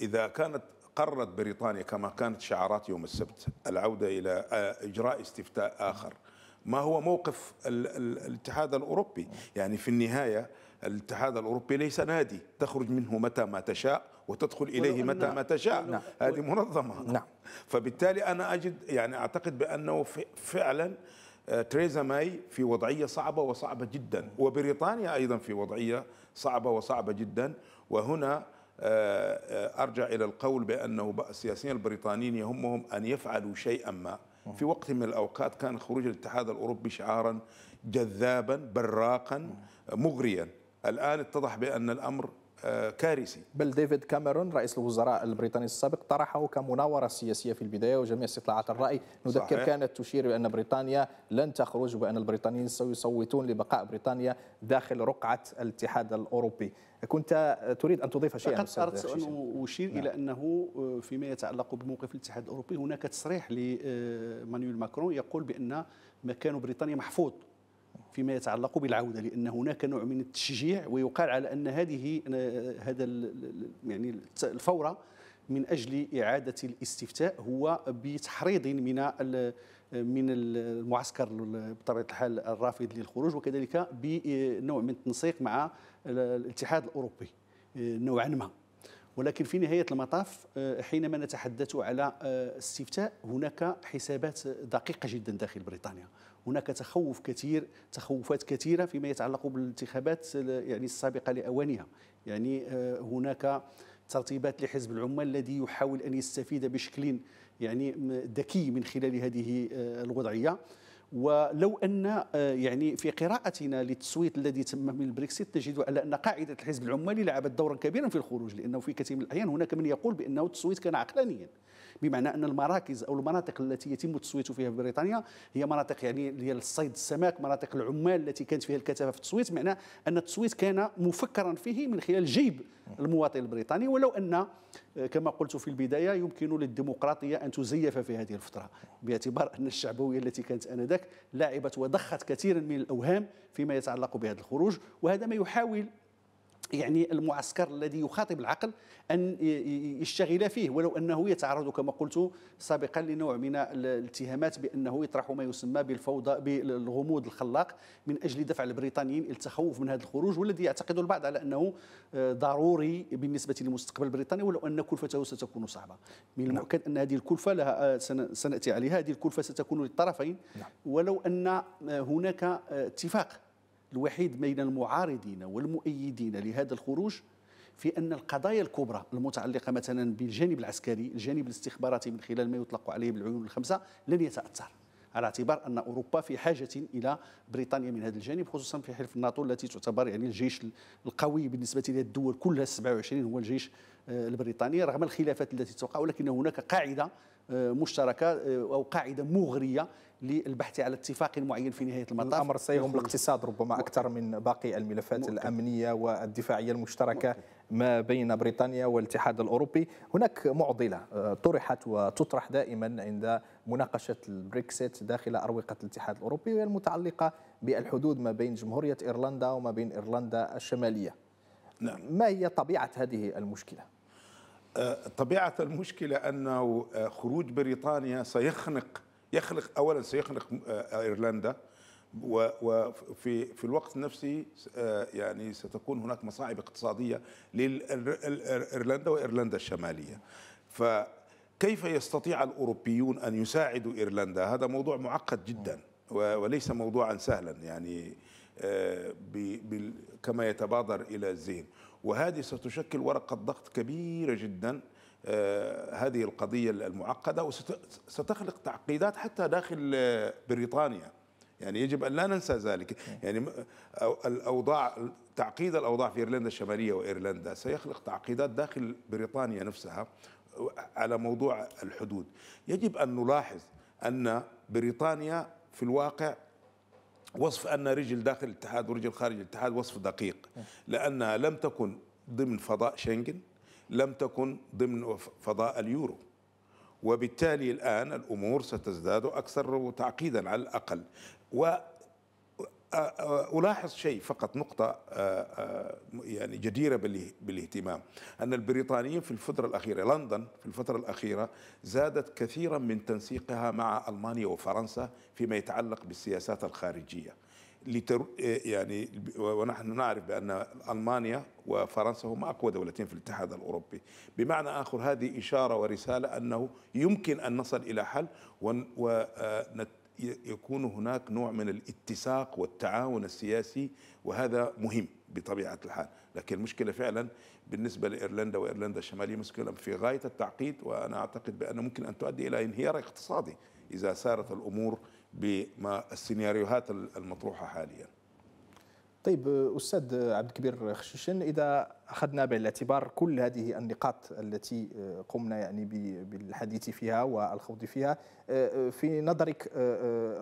اذا كانت قررت بريطانيا كما كانت شعارات يوم السبت العودة إلى إجراء استفتاء آخر ما هو موقف الاتحاد الأوروبي يعني في النهاية الاتحاد الأوروبي ليس نادي تخرج منه متى ما تشاء وتدخل إليه متى ما تشاء نعم. هذه منظمة نعم. فبالتالي أنا أجد يعني أعتقد بأنه فعلا آه، تريزا ماي في وضعية صعبة وصعبة جدا وبريطانيا أيضا في وضعية صعبة وصعبة جدا وهنا آه، آه، أرجع إلى القول بأنه السياسيين البريطانيين يهمهم أن يفعلوا شيئا ما في وقت من الأوقات كان خروج الاتحاد الأوروبي شعارا جذابا براقا مغريا الآن اتضح بأن الأمر آه، كارثي بل ديفيد كاميرون رئيس الوزراء البريطاني السابق طرحه كمناورة سياسية في البداية وجميع استطلاعات الرأي نذكر صحيح. كانت تشير بأن بريطانيا لن تخرج وبأن البريطانيين سيصوتون لبقاء بريطانيا داخل رقعة الاتحاد الأوروبي كنت آه، تريد أن تضيف شيئا لقد أردت أن أشير نعم. إلى أنه آه، فيما يتعلق بموقف الاتحاد الأوروبي هناك تصريح لمانويل ماكرون يقول بأن مكان بريطانيا محفوظ فيما يتعلق بالعوده لان هناك نوع من التشجيع ويقال على ان هذه هذا يعني الفوره من اجل اعاده الاستفتاء هو بتحريض من من المعسكر بطبيعه الحال الرافض للخروج وكذلك بنوع من التنسيق مع الاتحاد الاوروبي نوعا ما ولكن في نهايه المطاف حينما نتحدث على آه، استفتاء هناك حسابات دقيقه جدا داخل بريطانيا هناك تخوف كثير تخوفات كثيره فيما يتعلق بالانتخابات يعني السابقه لاوانها يعني آه، هناك ترتيبات لحزب العمال الذي يحاول ان يستفيد بشكل يعني ذكي من خلال هذه آه، الوضعيه ولو ان آه، يعني في قراءتنا للتصويت الذي تم من البريكسيت نجد على ان قاعده الحزب العمالي لعبت دورا كبيرا في الخروج لانه في كثير من الاحيان هناك من يقول بانه التصويت كان عقلانيا بمعنى ان المراكز او المناطق التي يتم التصويت فيها في بريطانيا هي مناطق يعني ديال الصيد السمك مناطق العمال التي كانت فيها الكثافه في التصويت معنى ان التصويت كان مفكرا فيه من خلال جيب المواطن البريطاني ولو ان كما قلت في البدايه يمكن للديمقراطيه ان تزيف في هذه الفتره باعتبار ان الشعبويه التي كانت انذاك لعبت وضخت كثيرا من الاوهام فيما يتعلق بهذا الخروج وهذا ما يحاول يعني المعسكر الذي يخاطب العقل ان يشتغل فيه ولو انه يتعرض كما قلت سابقا لنوع من الاتهامات بانه يطرح ما يسمى بالفوضى بالغموض الخلاق من اجل دفع البريطانيين التخوف من هذا الخروج والذي يعتقد البعض على انه ضروري بالنسبه لمستقبل بريطانيا ولو ان كلفته ستكون صعبه من نعم. المؤكد ان هذه الكلفه لها سناتي عليها هذه الكلفه ستكون للطرفين نعم. ولو ان هناك اتفاق الوحيد بين المعارضين والمؤيدين لهذا الخروج في أن القضايا الكبرى المتعلقة مثلا بالجانب العسكري الجانب الاستخباراتي من خلال ما يطلق عليه بالعيون الخمسة لن يتأثر على اعتبار ان اوروبا في حاجه الى بريطانيا من هذا الجانب خصوصا في حلف الناتو التي تعتبر يعني الجيش القوي بالنسبه للدول كلها 27 هو الجيش آه، البريطاني رغم الخلافات التي توقع ولكن هناك قاعده آه، مشتركه آه، او قاعده مغريه للبحث على اتفاق معين في نهايه المطاف الامر سيهم الاقتصاد ربما اكثر من باقي الملفات ممكن. الامنيه والدفاعيه المشتركه ممكن. ما بين بريطانيا والاتحاد الاوروبي هناك معضله آه، طرحت وتطرح دائما عند مناقشه البريكسيت داخل اروقه الاتحاد الاوروبي وهي المتعلقه بالحدود ما بين جمهوريه ايرلندا وما بين ايرلندا الشماليه نعم. ما هي طبيعه هذه المشكله آه، طبيعه المشكله انه آه، خروج بريطانيا سيخنق يخلق اولا سيخلق آه، ايرلندا وفي في الوقت نفسه آه، يعني ستكون هناك مصاعب اقتصاديه لايرلندا وايرلندا الشماليه فكيف يستطيع الاوروبيون ان يساعدوا ايرلندا هذا موضوع معقد جدا وليس موضوعا سهلا يعني آه، كما يتبادر الى الذهن وهذه ستشكل ورقه ضغط كبيره جدا آه، هذه القضية المعقدة وستخلق تعقيدات حتى داخل آه، بريطانيا يعني يجب أن لا ننسى ذلك يعني الأوضاع تعقيد الأوضاع في إيرلندا الشمالية وإيرلندا سيخلق تعقيدات داخل بريطانيا نفسها على موضوع الحدود يجب أن نلاحظ أن بريطانيا في الواقع وصف أن رجل داخل الاتحاد ورجل خارج الاتحاد وصف دقيق لأنها لم تكن ضمن فضاء شنغن لم تكن ضمن فضاء اليورو وبالتالي الآن الأمور ستزداد أكثر تعقيدا على الأقل وألاحظ شيء فقط نقطة يعني جديرة بالاهتمام أن البريطانيين في الفترة الأخيرة لندن في الفترة الأخيرة زادت كثيرا من تنسيقها مع ألمانيا وفرنسا فيما يتعلق بالسياسات الخارجية لتر... إيه، يعني ونحن نعرف بان المانيا وفرنسا هما اقوى دولتين في الاتحاد الاوروبي، بمعنى اخر هذه اشاره ورساله انه يمكن ان نصل الى حل ون... آه، يكون هناك نوع من الاتساق والتعاون السياسي وهذا مهم بطبيعه الحال، لكن المشكله فعلا بالنسبه لايرلندا وايرلندا الشماليه مشكله في غايه التعقيد وانا اعتقد بانه ممكن ان تؤدي الى انهيار اقتصادي اذا سارت الامور بما السيناريوهات المطروحه حاليا. طيب استاذ عبد الكبير خشيشن اذا اخذنا بالاعتبار كل هذه النقاط التي آه، قمنا يعني بالحديث فيها والخوض فيها آه، آه، في نظرك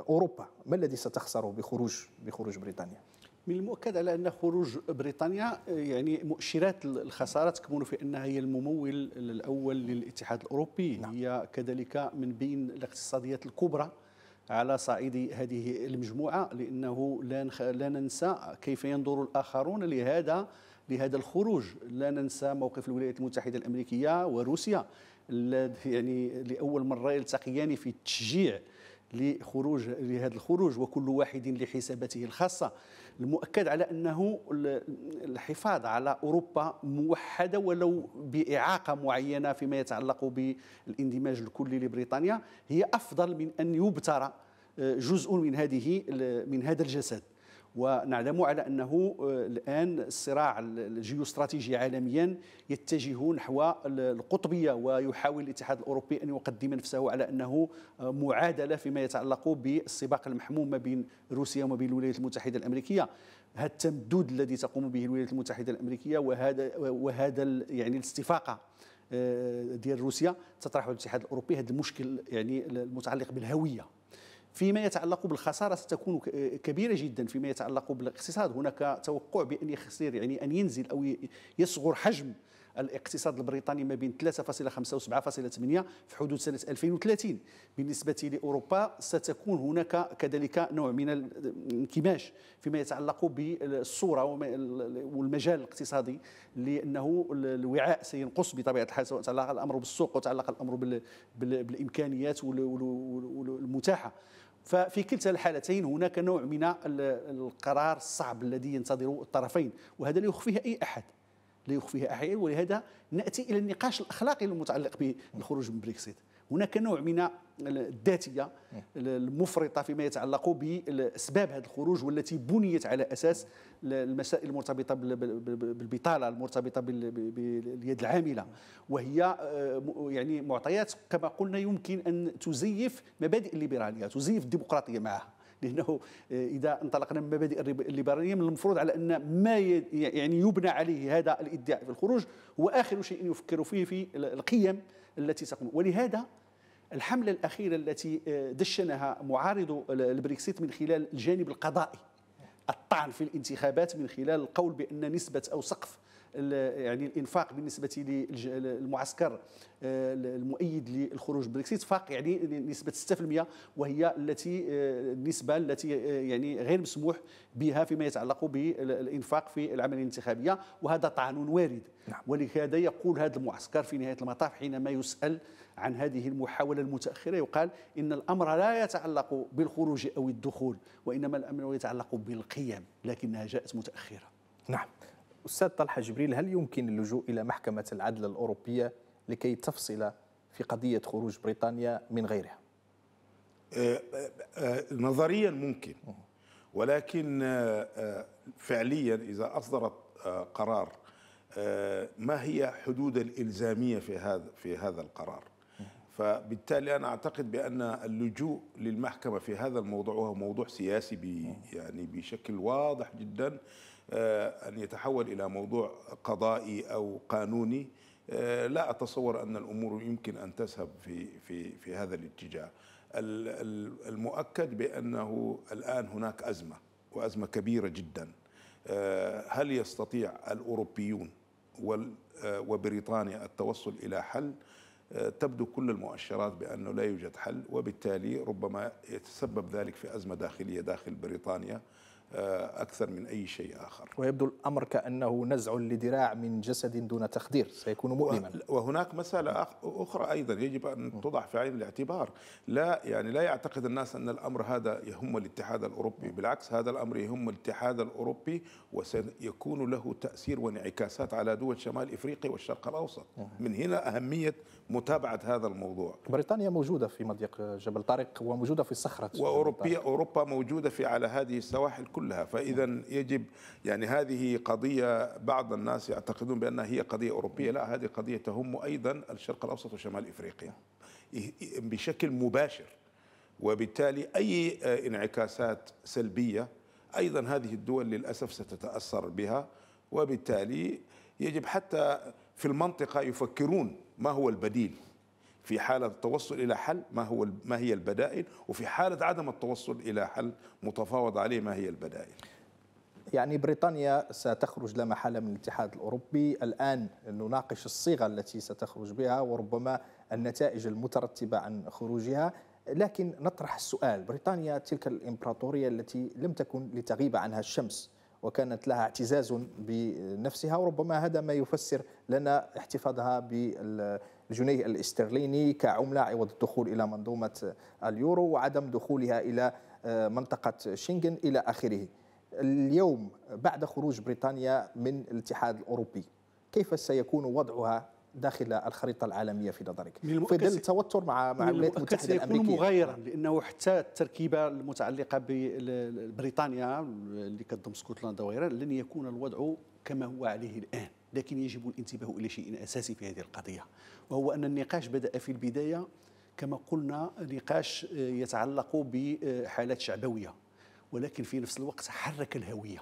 اوروبا ما الذي ستخسره بخروج بخروج بريطانيا؟ من المؤكد على ان خروج بريطانيا يعني مؤشرات الخساره تكمن في انها هي الممول الاول للاتحاد الاوروبي نعم. هي كذلك من بين الاقتصاديات الكبرى على صعيد هذه المجموعة لأنه لا ننسى كيف ينظر الآخرون لهذا لهذا الخروج لا ننسى موقف الولايات المتحدة الأمريكية وروسيا يعني لأول مرة يلتقيان في التشجيع لخروج لهذا الخروج وكل واحد لحساباته الخاصة المؤكد على انه الحفاظ على اوروبا موحده ولو باعاقه معينه فيما يتعلق بالاندماج الكلي لبريطانيا هي افضل من ان يبترى آه، جزء من هذه من هذا الجسد ونعلم على انه آه، الان الصراع الجيوستراتيجي عالميا يتجه نحو القطبيه ويحاول الاتحاد الاوروبي ان يقدم نفسه على انه آه، معادله فيما يتعلق بالسباق المحموم ما بين روسيا وما بين الولايات المتحده الامريكيه هذا التمدد الذي تقوم به الولايات المتحده الامريكيه وهذا وهذا يعني الاستفاقه آه، ديال روسيا تطرحه الاتحاد الاوروبي هذا المشكل يعني المتعلق بالهويه فيما يتعلق بالخسارة ستكون كبيرة جدا فيما يتعلق بالاقتصاد هناك توقع بأن يخسر يعني أن ينزل أو يصغر حجم الاقتصاد البريطاني ما بين 3.5 و 7.8 في حدود سنة 2030 بالنسبة لأوروبا ستكون هناك كذلك نوع من الانكماش فيما يتعلق بالصورة والمجال الاقتصادي لأنه الوعاء سينقص بطبيعة الحال سواء تعلق الأمر بالسوق وتعلق الأمر بالإمكانيات والمتاحة ففي كلتا الحالتين هناك نوع من القرار الصعب الذي ينتظره الطرفين وهذا لا يخفيه أي أحد لا يخفيه أحد ولهذا نأتي إلى النقاش الأخلاقي المتعلق بالخروج من بريكسيت هناك نوع من الذاتيه المفرطه فيما يتعلق باسباب هذا الخروج والتي بنيت على اساس المسائل المرتبطه بالبطاله المرتبطه باليد العامله وهي آه، يعني معطيات كما قلنا يمكن ان تزيف مبادئ الليبراليه تزيف الديمقراطيه معها لانه آه، اذا انطلقنا من مبادئ الليبراليه من المفروض على ان ما يعني يبنى عليه هذا الادعاء في الخروج هو اخر شيء يفكر فيه في القيم التي تقوم ولهذا الحملة الأخيرة التي آه، دشنها معارضو البريكسيت من خلال الجانب القضائي الطعن في الانتخابات من خلال القول بأن نسبة أو سقف يعني الانفاق بالنسبه للمعسكر آه، المؤيد للخروج بريكسيت فاق يعني نسبه 6% وهي التي آه، النسبه التي يعني غير مسموح بها فيما يتعلق بالانفاق في العمليه الانتخابيه وهذا طعن وارد نعم. ولهذا يقول هذا المعسكر في نهايه المطاف حينما يسال عن هذه المحاولة المتأخرة يقال إن الأمر لا يتعلق بالخروج أو الدخول وإنما الأمر يتعلق بالقيم لكنها جاءت متأخرة نعم أستاذ طلحة جبريل هل يمكن اللجوء إلى محكمة العدل الأوروبية لكي تفصل في قضية خروج بريطانيا من غيرها أه، أه، أه، نظريا ممكن ولكن فعليا إذا أصدرت قرار ما هي حدود الإلزامية في هذا في هذا القرار فبالتالي انا اعتقد بان اللجوء للمحكمه في هذا الموضوع وهو موضوع سياسي بي نعم. يعني بشكل واضح جدا آه، ان يتحول الى موضوع قضائي او قانوني آه، لا اتصور ان الامور يمكن ان تذهب في في في هذا الاتجاه المؤكد بانه الان هناك ازمه وازمه كبيره جدا آه، هل يستطيع الاوروبيون وبريطانيا التوصل الى حل تبدو كل المؤشرات بأنه لا يوجد حل وبالتالي ربما يتسبب ذلك في أزمة داخلية داخل بريطانيا آه، أكثر من أي شيء آخر ويبدو الأمر كأنه نزع لذراع من جسد دون تخدير سيكون مؤلما وهناك مسألة أخرى أيضا يجب أن توضع في عين الاعتبار لا يعني لا يعتقد الناس أن الأمر هذا يهم الاتحاد الأوروبي بالعكس هذا الأمر يهم الاتحاد الأوروبي وسيكون له تأثير وانعكاسات على دول شمال إفريقيا والشرق الأوسط من هنا أهمية متابعة هذا الموضوع بريطانيا موجودة في مضيق جبل طارق وموجودة في صخرة وأوروبية أوروبا موجودة في على هذه السواحل كل كلها فإذا يجب يعني هذه قضية بعض الناس يعتقدون بأنها هي قضية أوروبية لا هذه قضية تهم أيضا الشرق الأوسط وشمال إفريقيا إيه، إيه، بشكل مباشر وبالتالي أي آه، انعكاسات سلبية أيضا هذه الدول للأسف ستتأثر بها وبالتالي يجب حتى في المنطقة يفكرون ما هو البديل في حالة التوصل إلى حل ما هو ما هي البدائل وفي حالة عدم التوصل إلى حل متفاوض عليه ما هي البدائل يعني بريطانيا ستخرج لا محالة من الاتحاد الأوروبي الآن نناقش الصيغة التي ستخرج بها وربما النتائج المترتبة عن خروجها لكن نطرح السؤال بريطانيا تلك الإمبراطورية التي لم تكن لتغيب عنها الشمس وكانت لها اعتزاز بنفسها وربما هذا ما يفسر لنا احتفاظها بال الجنيه الاسترليني كعملة عوض الدخول إلى منظومة اليورو وعدم دخولها إلى آه، منطقة شنغن إلى آخره اليوم بعد خروج بريطانيا من الاتحاد الأوروبي كيف سيكون وضعها داخل الخريطه العالميه في نظرك في ظل التوتر مع مع الولايات المتحده الامريكيه سيكون مغايرا لانه حتى التركيبه المتعلقه ببريطانيا اللي كتضم اسكتلندا وغيرها لن يكون الوضع كما هو عليه الان لكن يجب الانتباه إلى شيء أساسي في هذه القضية وهو أن النقاش بدأ في البداية كما قلنا نقاش آه، يتعلق بحالات شعبوية ولكن في نفس الوقت حرك الهوية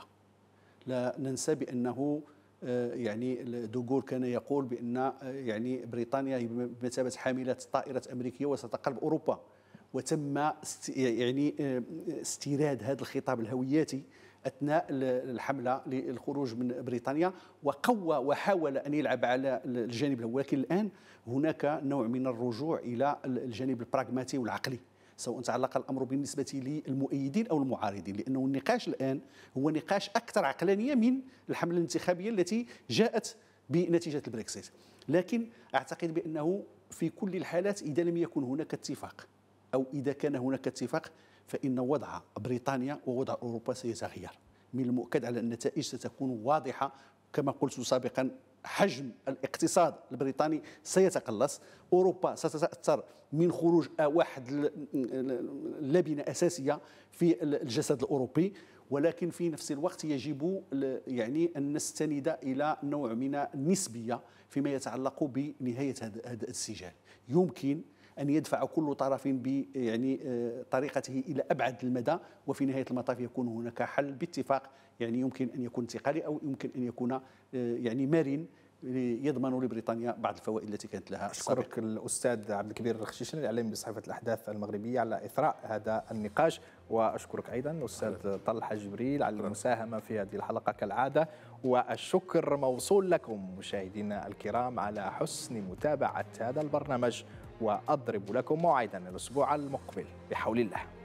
لا ننسى بأنه آه، يعني دوغور كان يقول بأن آه، يعني بريطانيا بمثابة حاملة طائرة أمريكية وستقلب أوروبا وتم يعني استيراد هذا الخطاب الهوياتي اثناء الحمله للخروج من بريطانيا وقوى وحاول ان يلعب على الجانب ولكن الان هناك نوع من الرجوع الى الجانب البراغماتي والعقلي سواء تعلق الامر بالنسبه للمؤيدين او المعارضين لانه النقاش الان هو نقاش اكثر عقلانيه من الحمله الانتخابيه التي جاءت بنتيجه البريكسيت لكن اعتقد بانه في كل الحالات اذا لم يكن هناك اتفاق او اذا كان هناك اتفاق فإن وضع بريطانيا ووضع أوروبا سيتغير من المؤكد على النتائج ستكون واضحة كما قلت سابقا حجم الاقتصاد البريطاني سيتقلص اوروبا ستتاثر من خروج واحد لبنه اساسيه في الجسد الاوروبي ولكن في نفس الوقت يجب يعني ان نستند الى نوع من النسبيه فيما يتعلق بنهايه هذا السجال يمكن ان يدفع كل طرف ب يعني آه، طريقته الى ابعد المدى وفي نهايه المطاف يكون هناك حل باتفاق يعني يمكن ان يكون انتقالي او يمكن ان يكون آه، يعني مرن يضمن لبريطانيا بعض الفوائد التي كانت لها أشكرك الأستاذ عبد الكبير الخشيشن الإعلامي بصحيفة الأحداث المغربية على إثراء هذا النقاش وأشكرك أيضا الأستاذ طلحة جبريل على المساهمة في هذه الحلقة كالعادة والشكر موصول لكم مشاهدينا الكرام على حسن متابعة هذا البرنامج وأضرب لكم موعدا الأسبوع المقبل بحول الله